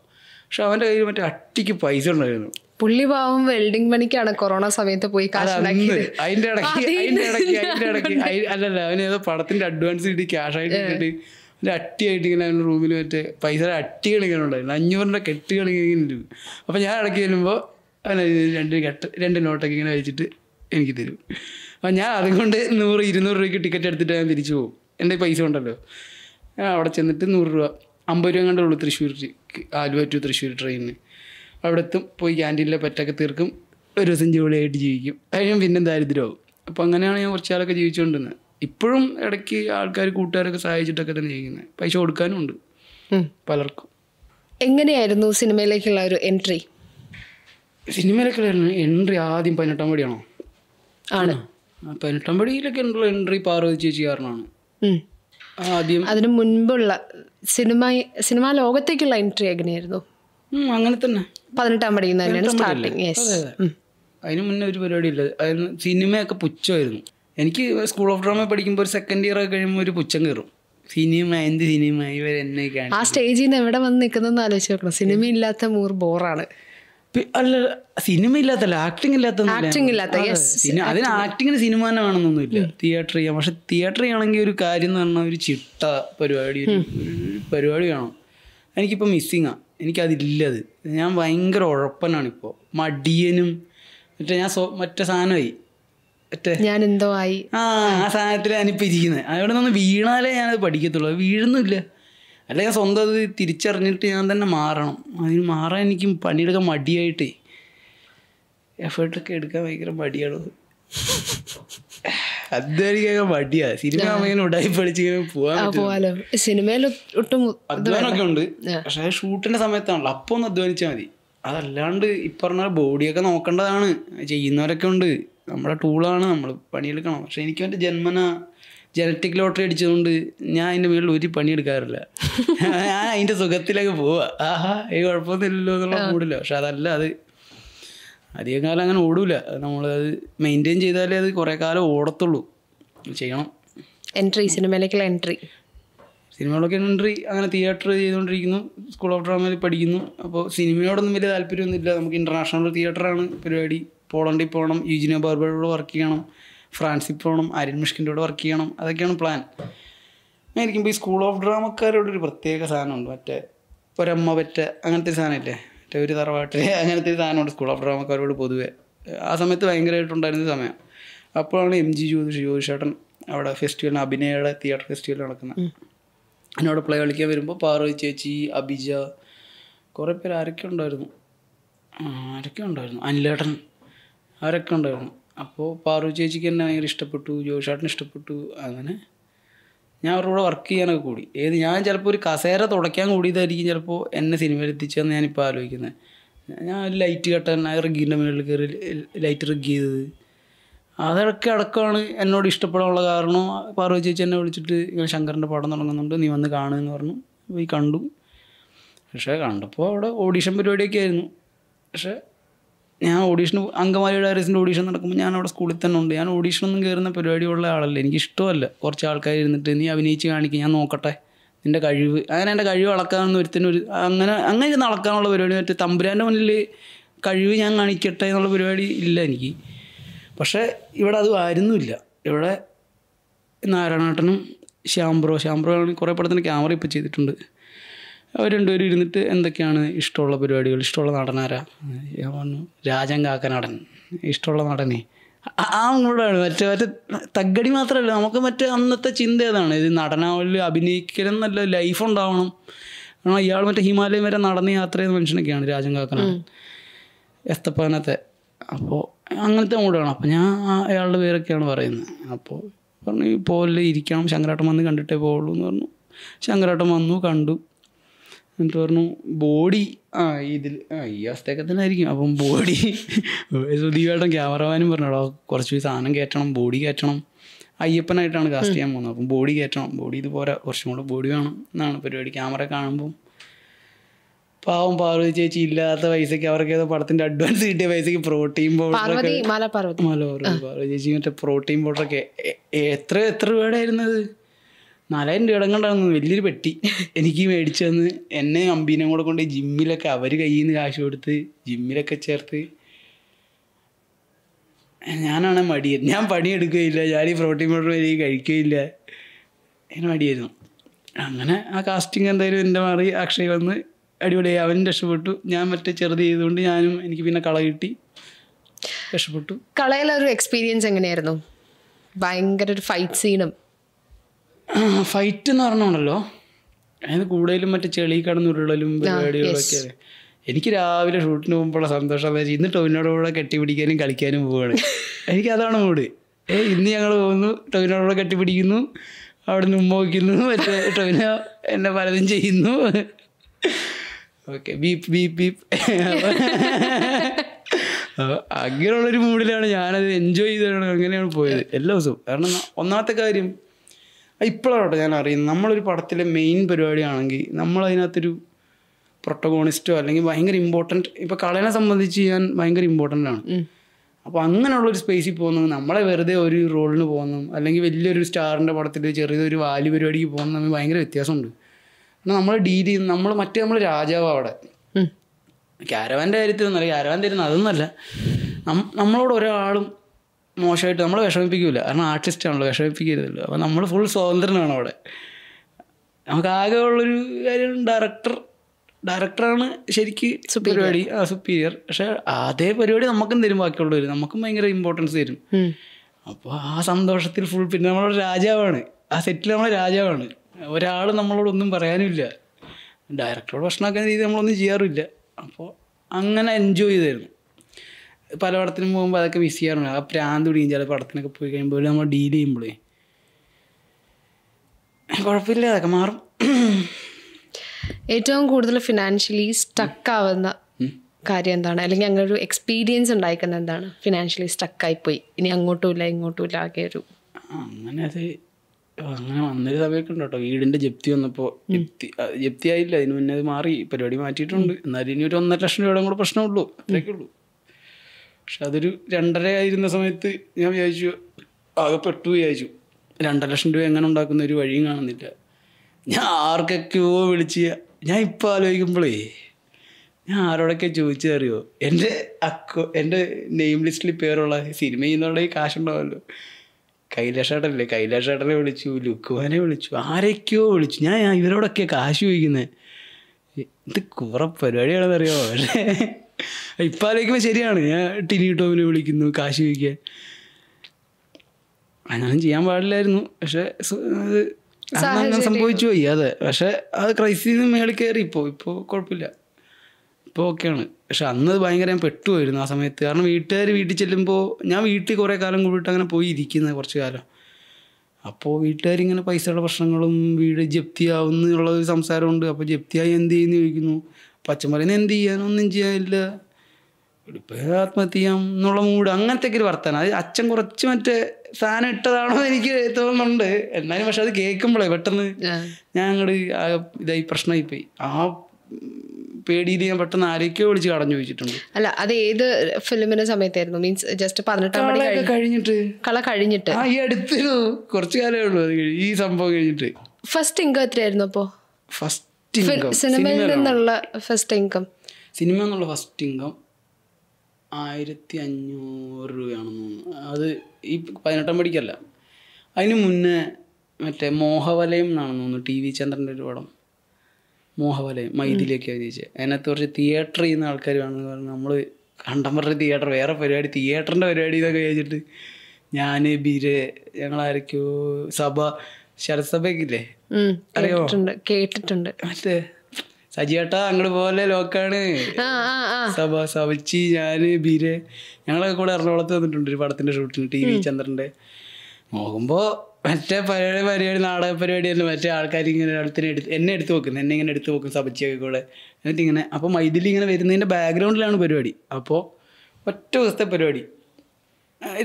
[SPEAKER 1] പക്ഷെ അവൻ്റെ കയ്യിൽ മറ്റേ അട്ടിക്ക് പൈസ ഉണ്ടായിരുന്നു
[SPEAKER 2] പുള്ളി പാവം വെൽഡിംഗ് പണിക്കാണ് കൊറോണ സമയത്ത് പോയി (laughs) അതിന്റെ ഇടയ്ക്ക് അതിന്റെ ഇടയ്ക്ക് അതിന്റെ ഇടയ്ക്ക്
[SPEAKER 1] അല്ലല്ല അവന് ഏതോ പടത്തിന്റെ അഡ്വാൻസ് കിട്ടി ക്യാഷ് ആയിട്ട് കിട്ടി ഒരു അട്ടിയായിട്ട് ഇങ്ങനെ റൂമിൽ മറ്റേ പൈസ അട്ടി കളിക്കാനുണ്ടായിരുന്നു അഞ്ഞൂറിൻ്റെ കെട്ടി കളിക്കുന്നുണ്ട് അപ്പോൾ ഞാൻ ഇടയ്ക്ക് ചെല്ലുമ്പോൾ അങ്ങനെ രണ്ട് കെട്ട് രണ്ട് നോട്ടൊക്കെ ഇങ്ങനെ വെച്ചിട്ട് എനിക്ക് തരും അപ്പം ഞാൻ അതുകൊണ്ട് നൂറ് ഇരുന്നൂറ് രൂപയ്ക്ക് ടിക്കറ്റ് എടുത്തിട്ട് ഞാൻ തിരിച്ചു പോകും എൻ്റെ പൈസ ഉണ്ടല്ലോ ഞാൻ അവിടെ ചെന്നിട്ട് നൂറ് രൂപ അമ്പത് രൂപ കണ്ടേ ഉള്ളൂ തൃശ്ശൂർ ആലുവ ടു തൃശ്ശൂർ ട്രെയിനിന് അവിടെ എത്തും പോയി ക്യാൻറ്റീനിലെ പറ്റൊക്കെ തീർക്കും ഒരു ദിവസം ജോലിയായിട്ട് ജീവിക്കും അത് പിന്നെ ദാരിദ്ര്യമാവും അപ്പം അങ്ങനെയാണ് ഞാൻ കുറച്ച് ആളൊക്കെ ജീവിച്ചുകൊണ്ടിരുന്നത് ഇപ്പോഴും ഇടയ്ക്ക് ആൾക്കാർ കൂട്ടുകാരൊക്കെ സഹായിച്ചിട്ടൊക്കെ തന്നെ ജീവിക്കുന്നത് പൈസ കൊടുക്കാനും ഉണ്ട് പലർക്കും
[SPEAKER 2] എങ്ങനെയായിരുന്നു സിനിമയിലേക്കുള്ള ഒരു എൻട്രി
[SPEAKER 1] സിനിമയിലൊക്കെ എൻട്രി ആദ്യം പതിനെട്ടാം പടിയാണോ ആണ് പതിനെട്ടാം പടിയിലൊക്കെ ഉള്ള എൻട്രി പാർവതി ചേച്ചി കാരണമാണ്
[SPEAKER 2] ആദ്യം അതിനു മുൻപുള്ള സിനിമ സിനിമാ ലോകത്തേക്കുള്ള എൻട്രി എങ്ങനെയായിരുന്നു അങ്ങനെ തന്നെ പതിനെട്ടാം പടിയിൽ നിന്ന് തന്നെയാണ് സ്റ്റാർട്ടിങ്
[SPEAKER 1] അതിന് മുന്നേ ഒരു പരിപാടി ഇല്ല സിനിമയൊക്കെ പുച്ഛമായിരുന്നു എനിക്ക് സ്കൂൾ ഓഫ് ഡ്രാമ പഠിക്കുമ്പോൾ ഒരു സെക്കൻഡ് ഇയർ ഒക്കെ കഴിയുമ്പോൾ ഒരു പുച്ഛം കയറും സിനിമ എന്ത് സിനിമ ഇവർ എന്നെ ആ
[SPEAKER 2] സ്റ്റേജിൽ നിന്ന് എവിടെ വന്ന് നിൽക്കുന്നതെന്ന് ആലോചിച്ച്
[SPEAKER 1] നോക്കണം സിനിമ ഇല്ലാത്ത മൂർ ബോറാണ് അല്ല സിനിമ ഇല്ലാത്തല്ല ആക്ടിങ് ഇല്ലാത്ത അതിന് ആക്ടിങ്ങിന് സിനിമ തന്നെ വേണമെന്നൊന്നും ഇല്ല തിയേറ്റർ ചെയ്യാം പക്ഷെ തിയേറ്റർ ചെയ്യണമെങ്കിൽ ഒരു കാര്യം എന്ന് പറഞ്ഞാൽ ഒരു ചിട്ട പരിപാടി പരിപാടി വേണം എനിക്കിപ്പോൾ മിസ്സിങ്ങാ എനിക്കതില്ല അത് ഞാൻ ഭയങ്കര ഉഴപ്പനാണ് ഇപ്പോൾ മടിയനും മറ്റേ ഞാൻ മറ്റേ സാധനമായി
[SPEAKER 2] ഞാൻ എന്തോ ആയി
[SPEAKER 1] ആ ആ സാധനത്തിൽ ഞാനിപ്പോൾ ഇരിക്കുന്നത് അവിടെ നിന്ന് വീണാലേ ഞാനത് പഠിക്കത്തുള്ളൂ വീഴുന്നില്ല അല്ലെങ്കിൽ സ്വന്തം അത് തിരിച്ചറിഞ്ഞിട്ട് ഞാൻ തന്നെ മാറണം അതിന് മാറാൻ എനിക്ക് പണിയെടുക്കാൻ മടിയായിട്ടേ എഫേർട്ടൊക്കെ എടുക്കാൻ ഭയങ്കര മടിയാണ് അധ്വാനിക്കാൻ മടിയാ സിനിമ ഇങ്ങനെ ഉടായി പഠിച്ച് പോവാലോ
[SPEAKER 2] സിനിമയിൽ ഒട്ടും അധ്വാനമൊക്കെ
[SPEAKER 1] ഉണ്ട് പക്ഷെ ഷൂട്ടിന്റെ സമയത്താണല്ലോ അപ്പൊ ഒന്ന് അധ്വാനിച്ചാൽ മതി അതല്ലാണ്ട് ഇപ്പറഞ്ഞ ബോഡിയൊക്കെ നോക്കേണ്ടതാണ് ചെയ്യുന്നവരൊക്കെ ഉണ്ട് നമ്മുടെ ടൂളാണ് നമ്മൾ പണിയെടുക്കണം പക്ഷെ എനിക്ക് എൻ്റെ ജന്മന ജനറ്റിക് ലോട്ടറി അടിച്ചതുകൊണ്ട് ഞാൻ അതിൻ്റെ മുകളിൽ ഒരു പണിയെടുക്കാറില്ല ഞാൻ അതിൻ്റെ സുഖത്തിലേക്ക് പോവുക ആഹാ ഈ കുഴപ്പമൊന്നുമില്ലല്ലോ എന്നുള്ള മൂടില്ല പക്ഷെ അതല്ല അത് അധികം കാലം അങ്ങനെ ഓടൂല നമ്മളത് മെയിൻറ്റെയിൻ ചെയ്താലേ അത് കുറേ കാലം ഓടത്തുള്ളൂ ചെയ്യണം
[SPEAKER 2] എൻട്രി സിനിമയിലേക്കുള്ള എൻട്രി
[SPEAKER 1] സിനിമകളൊക്കെ എൻട്രി അങ്ങനെ തിയേറ്റർ ചെയ്തുകൊണ്ടിരിക്കുന്നു സ്കൂൾ ഓഫ് ഡ്രാമയിൽ പഠിക്കുന്നു അപ്പോൾ സിനിമയോടൊന്നും വലിയ താല്പര്യമൊന്നുമില്ല നമുക്ക് ഇൻ്റർനാഷണൽ തിയേറ്ററാണ് പരിപാടി പോളണ്ടിൽ പോകണം യുജിനോ ബാർബോട് വർക്ക് ചെയ്യണം ഫ്രാൻസിൽ പോകണം അരിൻ മിഷ്കിൻ്റെ കൂടെ വർക്ക് ചെയ്യണം അതൊക്കെയാണ് പ്ലാൻ അങ്ങനെ ഇരിക്കുമ്പോൾ ഈ സ്കൂൾ ഓഫ് ഡ്രാമക്കാരോട് ഒരു പ്രത്യേക സാധനമുണ്ട് മറ്റേ ഒരമ്മ പറ്റ അങ്ങനത്തെ ഒരു സാധനമില്ലേ മറ്റേ ഒരു തറവാട്ടിലെ (laughs) അങ്ങനത്തെ ഒരു സാധനമുണ്ട് സ്കൂൾ ഓഫ് ഡ്രാമക്കാരോട് പൊതുവേ ആ സമയത്ത് ഭയങ്കരമായിട്ടുണ്ടായിരുന്ന സമയം അപ്പോഴാണ് എം ജി ജ്യോതിഷ് ജ്യോതിഷേട്ടൻ അവിടെ ഫെസ്റ്റിവലിന് അഭിനയയുടെ തിയേറ്റർ ഫെസ്റ്റിവൽ നടക്കുന്നത് എന്നോട് പ്ലേ കളിക്കാൻ വരുമ്പോൾ പാർവതി ചേച്ചി അബിജ കുറേ പേർ ആരൊക്കെ ഉണ്ടായിരുന്നു ആരൊക്കെ ഉണ്ടായിരുന്നു അനിലേട്ടൻ അവരൊക്കെ ഉണ്ടായിരുന്നു അപ്പോൾ പാറു ചേച്ചിക്ക് എന്നെ ഭയങ്കര ഇഷ്ടപ്പെട്ടു ജോഷാട്ടിന് ഇഷ്ടപ്പെട്ടു അങ്ങനെ ഞാൻ അവരുടെ കൂടെ വർക്ക് ചെയ്യാനൊക്കെ കൂടി ഏത് ഞാൻ ചിലപ്പോൾ ഒരു കസേര തുടയ്ക്കാൻ കൂടിയതായിരിക്കും ചിലപ്പോൾ എന്നെ സിനിമയിൽ എത്തിച്ചതെന്ന് ഞാനിപ്പോൾ ആലോചിക്കുന്നത് ഞാൻ ലൈറ്റ് കെട്ടാൻ റിഗ്ഗിൻ്റെ മുകളിൽ കയറി ലൈറ്റ് റിഗ് ചെയ്തത് അതൊക്കെ അടക്കമാണ് എന്നോട് ഇഷ്ടപ്പെടാനുള്ള കാരണം പാർവതി ചേച്ചി എന്നെ വിളിച്ചിട്ട് ഇങ്ങനെ ശങ്കറിൻ്റെ പടം തുടങ്ങുന്നുണ്ട് നീ വന്ന് കാണുമെന്ന് പറഞ്ഞു പോയി കണ്ടു പക്ഷേ കണ്ടപ്പോൾ അവിടെ ഓഡീഷൻ പരിപാടിയൊക്കെ ആയിരുന്നു പക്ഷേ ഞാൻ ഓഡീഷന് അങ്കമാലി ഡയറീസിൻ്റെ ഓഡീഷൻ നടക്കുമ്പോൾ ഞാൻ അവിടെ സ്കൂളിൽ തന്നെ ഉണ്ട് ഞാൻ ഓഡീഷനൊന്നും കയറുന്ന പരിപാടിയുള്ള ആളല്ല എനിക്ക് ഇഷ്ടമല്ല കുറച്ച് ആൾക്കാർ ഇരുന്നിട്ട് നീ അഭിനയിച്ച് കാണിക്കും ഞാൻ നോക്കട്ടെ നിൻ്റെ കഴിവ് അങ്ങനെ എൻ്റെ കഴിവ് അളക്കാമെന്ന് ഒരുത്തിന് ഒരു അങ്ങനെ അങ്ങനെ ഇരുന്ന് അളക്കാനുള്ള പരിപാടി മറ്റേ തമ്പുരാൻ്റെ മുന്നിൽ കഴിവ് ഞാൻ കാണിക്കട്ടെ എന്നുള്ള പരിപാടി ഇല്ല എനിക്ക് പക്ഷേ ഇവിടെ അത് ആയിരുന്നില്ല ഇവിടെ നാരായണേട്ടനും ശ്യാംബ്രോ ശ്യാംബ്രോ കുറേ പടത്തിന് ക്യാമറ ഇപ്പോൾ ചെയ്തിട്ടുണ്ട് അവർ രണ്ടുപേരും ഇരുന്നിട്ട് എന്തൊക്കെയാണ് ഇഷ്ടമുള്ള പരിപാടികൾ ഇഷ്ടമുള്ള നടനാരാ രാജൻ കാക്കനാടൻ ഇഷ്ടമുള്ള നടനെ ആ മൂടാണ് മറ്റേ മറ്റേ തഗ്ഗടി മാത്രമല്ല നമുക്ക് മറ്റേ അന്നത്തെ ചിന്ത ഏതാണ് ഇത് നടനാവലിൽ അഭിനയിക്കലും നല്ല ലൈഫ് ഉണ്ടാവണം കാരണം ഇയാൾ മറ്റേ ഹിമാലയം വരെ നടന്ന യാത്ര ചെയ്ത മനുഷ്യനൊക്കെയാണ് രാജൻ കാക്കനാടൻ എസ്തപ്പാനത്തെ അപ്പോൾ അങ്ങനത്തെ മൂടാണ് അപ്പോൾ ഞാൻ അയാളുടെ പേരൊക്കെയാണ് പറയുന്നത് അപ്പോൾ പറഞ്ഞു പോലെ ഇരിക്കണം ശങ്കരാട്ടം വന്ന് കണ്ടിട്ടേ പോകുള്ളൂ എന്ന് പറഞ്ഞു ശങ്കരാട്ടം വന്നു കണ്ടു എന്നിട്ട് പറഞ്ഞു ബോഡി ആ ഇതിൽ ആ ഈ അവസ്ഥയൊക്കെ തന്നെ ആയിരിക്കും അപ്പം ബോഡി സുധീവേട്ടൻ ക്യാമറമാനും പറഞ്ഞോടോ കുറച്ച് സാധനം കയറ്റണം ബോഡി കയറ്റണം അയ്യപ്പനായിട്ടാണ് കാസ്റ്റ് ചെയ്യാൻ പോകുന്നത് അപ്പം ബോഡി കയറ്റണം ബോഡി ഇത് പോരാ കുറച്ചും കൂടെ ബോഡി വേണം എന്നാണ് പരിപാടി ക്യാമറ കാണുമ്പം പാവം പാർവതി ചേച്ചി ഇല്ലാത്ത പൈസക്ക് അവർക്ക് ഏതോ പടത്തിന്റെ അഡ്വാൻസ് കിട്ടിയ പൈസക്ക് പ്രോട്ടീൻ പൗഡർ മല
[SPEAKER 2] പാർവതി
[SPEAKER 1] ചേച്ചി മറ്റേ പ്രോട്ടീൻ പൗഡർ ഒക്കെ എത്ര എത്ര രൂപയുടെ ആയിരുന്നത് നാലായിരം രൂപയുടെ കണ്ടായിരുന്നു വലിയൊരു പെട്ടി എനിക്ക് മേടിച്ചു തന്ന് എന്നെ അമ്പീനെ കൂടെ കൊണ്ട് ജിമ്മിലൊക്കെ അവർ കയ്യിൽ നിന്ന് കാശ് കൊടുത്ത് ജിമ്മിലൊക്കെ ചേർത്ത് ഞാനാണ് മടിയൻ ഞാൻ പണിയെടുക്കുകയില്ല ഞാൻ ഈ പ്രോട്ടീൻ പൗഡർ വരെ കഴിക്കുകയില്ല അതിന് മടിയായിരുന്നു അങ്ങനെ ആ കാസ്റ്റിംഗ് എന്തായാലും എൻ്റെ മാറി അക്ഷയ് വന്ന് അടിപൊളിയായി അവൻ രക്ഷപ്പെട്ടു ഞാൻ മറ്റേ ചെറുത് ചെയ്തുകൊണ്ട് ഞാനും എനിക്ക് പിന്നെ കള കിട്ടി രക്ഷപ്പെട്ടു
[SPEAKER 2] കളയിലൊരു എക്സ്പീരിയൻസ് എങ്ങനെയായിരുന്നു ഭയങ്കര ഒരു ഫൈറ്റ് സീനും
[SPEAKER 1] ഫൈറ്റ് എന്ന് പറഞ്ഞോണ്ടല്ലോ അതായത് കൂടുതലും മറ്റേ ചെളി കടന്ന് ഉരുളലും പരിപാടികളൊക്കെ എനിക്ക് രാവിലെ ഷൂട്ടിന് പോകുമ്പോഴുള്ള സന്തോഷം ഇന്ന് ടോവിനോട് കൂടെ കെട്ടിപ്പിടിക്കാനും കളിക്കാനും പോവുകയാണ് എനിക്ക് അതാണ് മൂഡ് ഏഹ് ഇന്ന് ഞങ്ങൾ പോകുന്നു ടോവിനോട് കൂടെ കെട്ടിപ്പിടിക്കുന്നു അവിടെ നിന്ന് ഉമ്മ മറ്റേ ടോവിനോ എന്നെ പലതും ചെയ്യുന്നു ഓക്കെ ബീപ്പ് ബീപ്പ് ബീപ്പ് അങ്ങനെയുള്ളൊരു മൂഡിലാണ് ഞാനത് എൻജോയ് ചെയ്തതാണ് അങ്ങനെയാണ് പോയത് എല്ലാ ദിവസവും കാരണം ഒന്നാമത്തെ കാര്യം ഇപ്പോഴാണ് ഞാൻ അറിയുന്നത് നമ്മളൊരു പടത്തിലെ മെയിൻ പരിപാടിയാണെങ്കിൽ നമ്മളതിനകത്തൊരു പ്രൊട്ടഗോണിസ്റ്റോ അല്ലെങ്കിൽ ഭയങ്കര ഇമ്പോർട്ടൻറ്റ് ഇപ്പോൾ കളനെ സംബന്ധിച്ച് ഞാൻ ഭയങ്കര ഇമ്പോർട്ടൻ്റ് ആണ് അപ്പോൾ അങ്ങനെയുള്ളൊരു സ്പേസിൽ പോകുന്നത് നമ്മളെ വെറുതെ ഒരു റോളിന് പോകുന്നു അല്ലെങ്കിൽ വലിയൊരു സ്റ്റാറിൻ്റെ പടത്തിൽ ചെറിയൊരു വാലി പരിപാടിക്ക് പോകുന്നത് തമ്മിൽ ഭയങ്കര വ്യത്യാസമുണ്ട് എന്നാൽ നമ്മൾ ഡീൽ ചെയ്യുന്ന നമ്മൾ മറ്റേ നമ്മൾ രാജാവ് അവിടെ ക്യാരവാൻ്റെ കാര്യത്തിൽ ഒന്നല്ല ക്യാരവാൻ തരുന്ന അതൊന്നുമല്ല നമ്മളോട് ഒരാളും മോശമായിട്ട് നമ്മൾ വിഷമിപ്പിക്കില്ല കാരണം ആർട്ടിസ്റ്റ് ആണല്ലോ വിഷമിപ്പിക്കരുതല്ലോ അപ്പോൾ നമ്മൾ ഫുൾ സ്വാതന്ത്ര്യമാണ് അവിടെ നമുക്ക് ആകെ ഉള്ളൊരു കാര്യം ഡയറക്ടർ ഡയറക്ടറാണ് ശരിക്ക് പരിപാടി ആ സുപ്പീരിയർ പക്ഷെ അതേ പരിപാടി നമുക്കും തരും ബാക്കിയുള്ളവർ നമുക്കും ഭയങ്കര ഇമ്പോർട്ടൻസ് തരും അപ്പോൾ ആ സന്തോഷത്തിൽ ഫുൾ പിന്നെ നമ്മളൊരു രാജാവാണ് ആ സെറ്റിൽ നമ്മളെ രാജാവാണ് ഒരാൾ നമ്മളോട് ഒന്നും പറയാനുമില്ല ഡയറക്ടറോട് ഭക്ഷണമാക്കുന്ന രീതി നമ്മളൊന്നും ചെയ്യാറില്ല അപ്പോൾ അങ്ങനെ എൻജോയ് ചെയ്തായിരുന്നു പല പടത്തിനും പോകുമ്പോൾ അതൊക്കെ മിസ് ചെയ്യാറുണ്ട് ആ പ്രാന്ത് പിടിക്കും ചില പടത്തിനൊക്കെ പോയി കഴിയുമ്പോൾ നമ്മൾ ഡീൽ ചെയ്യുമ്പോഴേ കുഴപ്പമില്ല അതൊക്കെ മാറും
[SPEAKER 2] ഏറ്റവും കൂടുതൽ ഫിനാൻഷ്യലി സ്റ്റക്ക് ആവുന്ന കാര്യം എന്താണ് അല്ലെങ്കിൽ അങ്ങനെ ഒരു എക്സ്പീരിയൻസ് ഉണ്ടായിക്കുന്ന എന്താണ് ഫിനാൻഷ്യലി സ്റ്റക്കായി പോയി ഇനി അങ്ങോട്ടും ഇല്ല ഇങ്ങോട്ടും ഇല്ല ആകെ ഒരു
[SPEAKER 1] അങ്ങനെ അത് അങ്ങനെ വന്നൊരു സമയമൊക്കെ ഉണ്ട് കേട്ടോ വീടിന്റെ ജപ്തി വന്നപ്പോൾ ജപ്തി ജപ്തി ആയില്ല അതിന് മുന്നേ അത് മാറി പരിപാടി മാറ്റിയിട്ടുണ്ട് എന്നാലും ഇനി ഒരു ഒന്നര ലക്ഷം രൂപയുടെ കൂടെ പ്രശ്നമുള്ളൂ അത്രയൊക്കെ ഉള്ളൂ പക്ഷെ അതൊരു രണ്ടര ആയിരുന്ന സമയത്ത് ഞാൻ വിചാരിച്ചു ആകെ പെട്ടു വിചാരിച്ചു രണ്ടര ലക്ഷം രൂപ എങ്ങനെ ഉണ്ടാക്കുന്ന ഒരു വഴിയും കാണുന്നില്ല ഞാൻ ആർക്കൊക്കെയോ വിളിച്ച് ഞാൻ ഇപ്പം ആലോചിക്കുമ്പോഴേ ഞാൻ ആരോടൊക്കെ ചോദിച്ചറിയോ എൻ്റെ അക്കോ എൻ്റെ നെയിം ലിസ്റ്റിൽ പേരുള്ള സിനിമ ചെയ്യുന്നവരുടെ ഈ ഏട്ടനല്ലേ കൈലാഷ് കൈലാഷേട്ടനെ വിളിച്ചു ലുക്കുവാനെ വിളിച്ചു ആരൊക്കെയോ വിളിച്ചു ഞാൻ ഇവരോടൊക്കെ കാശ് ചോദിക്കുന്നത് ഇത് കുറെ പരിപാടിയാണെന്നറിയോ പക്ഷേ ഇപ്പം ആലോചിക്കുമ്പോൾ ശരിയാണ് ഞാൻ ടിനി ടോമിനെ വിളിക്കുന്നു കാശ് ചോദിക്കാൻ അങ്ങനെ ചെയ്യാൻ പാടില്ലായിരുന്നു പക്ഷെ
[SPEAKER 2] അങ്ങനെ സംഭവിച്ചു
[SPEAKER 1] പോയി അതെ പക്ഷെ അത് ക്രൈസിന് മേളിൽ കയറി ഇപ്പോൾ ഇപ്പോൾ കുഴപ്പമില്ല ഇപ്പോൾ ഓക്കെയാണ് പക്ഷെ അന്ന് അത് ഭയങ്കര ഞാൻ പെട്ടുപോയിരുന്നു ആ സമയത്ത് കാരണം വീട്ടുകാർ വീട്ടിൽ ചെല്ലുമ്പോൾ ഞാൻ വീട്ടിൽ കുറേ കാലം കൂടിയിട്ട് അങ്ങനെ പോയി ഇരിക്കുന്നത് കുറച്ച് കാലം അപ്പോൾ ഇങ്ങനെ പൈസയുടെ പ്രശ്നങ്ങളും വീട് ജപ്തിയാവുന്നുള്ള ഒരു സംസാരമുണ്ട് അപ്പോൾ ജപ്തിയായി എന്ത് ചെയ്യുന്നു ചോദിക്കുന്നു പച്ചമറിന്ന് എന്ത് ചെയ്യാൻ ഒന്നും ചെയ്യാനില്ല ഇപ്പോൾ ആത്മഹത്യ ചെയ്യാം എന്നുള്ള മൂഡ് അങ്ങനത്തെ ഒക്കെ ഒരു വർത്തമാനം അത് അച്ഛൻ കുറച്ച് മറ്റേ സാധനം ഇട്ടതാണോ എനിക്ക് തോന്നുന്നുണ്ട് എന്നാലും പക്ഷെ അത് കേൾക്കുമ്പോഴേ പെട്ടെന്ന് ഞാൻ അങ്ങോട്ട് ഇതായി പ്രശ്നമായി പോയി ആ പേടിയിൽ ഞാൻ പെട്ടെന്ന് ആരൊക്കെയോ വിളിച്ച് കടഞ്ഞു ചോദിച്ചിട്ടുണ്ട്
[SPEAKER 2] അല്ല അത് ഏത് ഫിലിമിന്റെ സമയത്തായിരുന്നു മീൻസ് ജസ്റ്റ് പതിനെട്ടാം കഴിഞ്ഞിട്ട് കള കഴിഞ്ഞിട്ട് ഈ
[SPEAKER 1] അടുത്തിരുന്നു കുറച്ചു കാലമേ ഉള്ളൂ ഈ സംഭവം കഴിഞ്ഞിട്ട്
[SPEAKER 2] ഫസ്റ്റ് ഇങ്കോ എത്രയായിരുന്നു അപ്പോ
[SPEAKER 1] ഫസ്റ്റ് ഫസ്റ്റ് ഇൻകം നിന്നുള്ള ഫസ്റ്റ് ഇൻകം സിനിമ എന്നുള്ള ഫസ്റ്റ് ഇൻകം ആയിരത്തി അഞ്ഞൂറ് രൂപയാണെന്ന് തോന്നുന്നു അത് ഈ പതിനെട്ടാം പടിക്കല്ല അതിന് മുന്നേ മറ്റേ മോഹവലയം എന്നാണെന്ന് തോന്നുന്നു ടി വി ചന്ദ്രൻ്റെ ഒരു പടം മോഹവലയം മൈതിലേക്ക് അഭിനയിച്ചത് അതിനകത്ത് കുറച്ച് തിയേറ്റർ ചെയ്യുന്ന ആൾക്കാർ കാണുന്നത് പറഞ്ഞാൽ നമ്മൾ കണ്ടംപററി തിയേറ്റർ വേറെ പരിപാടി തിയേറ്ററിൻ്റെ പരിപാടി ഇതൊക്കെ കഴിച്ചിട്ട് ഞാൻ ബിരെ ഞങ്ങളാരൊക്കെയോ സഭ ശരസഭയ്ക്കില്ലേ
[SPEAKER 2] അറിയോ കേട്ടിട്ടുണ്ട് മറ്റേ
[SPEAKER 1] സജിയേട്ടാ അങ്ങോട്ട് പോലെ ലോക്കാണ് സഭ സവിച്ചി ഞാന് ബീര് ഞങ്ങളൊക്കെ കൂടെ എറണാകുളത്ത് വന്നിട്ടുണ്ട് ഒരു പടത്തിന്റെ ഷൂട്ടിന് ടി വി ചന്ദ്രന്റെ നോക്കുമ്പോ മറ്റേ പരിപാടി പരിപാടി നാടക പരിപാടി ആയിരുന്നു മറ്റേ ആൾക്കാർ ഇങ്ങനെ അടുത്തിനെ എടുത്ത് എന്നെ എടുത്തു വെക്കും എന്നെ ഇങ്ങനെ എടുത്തു വെക്കും സബച്ചിയൊക്കെ കൂടെ എന്നിട്ട് ഇങ്ങനെ അപ്പോൾ മൈതിലി ഇങ്ങനെ വരുന്നതിന്റെ ബാക്ക്ഗ്രൗണ്ടിലാണ് പരിപാടി അപ്പോൾ ഒറ്റ ദിവസത്തെ പരിപാടി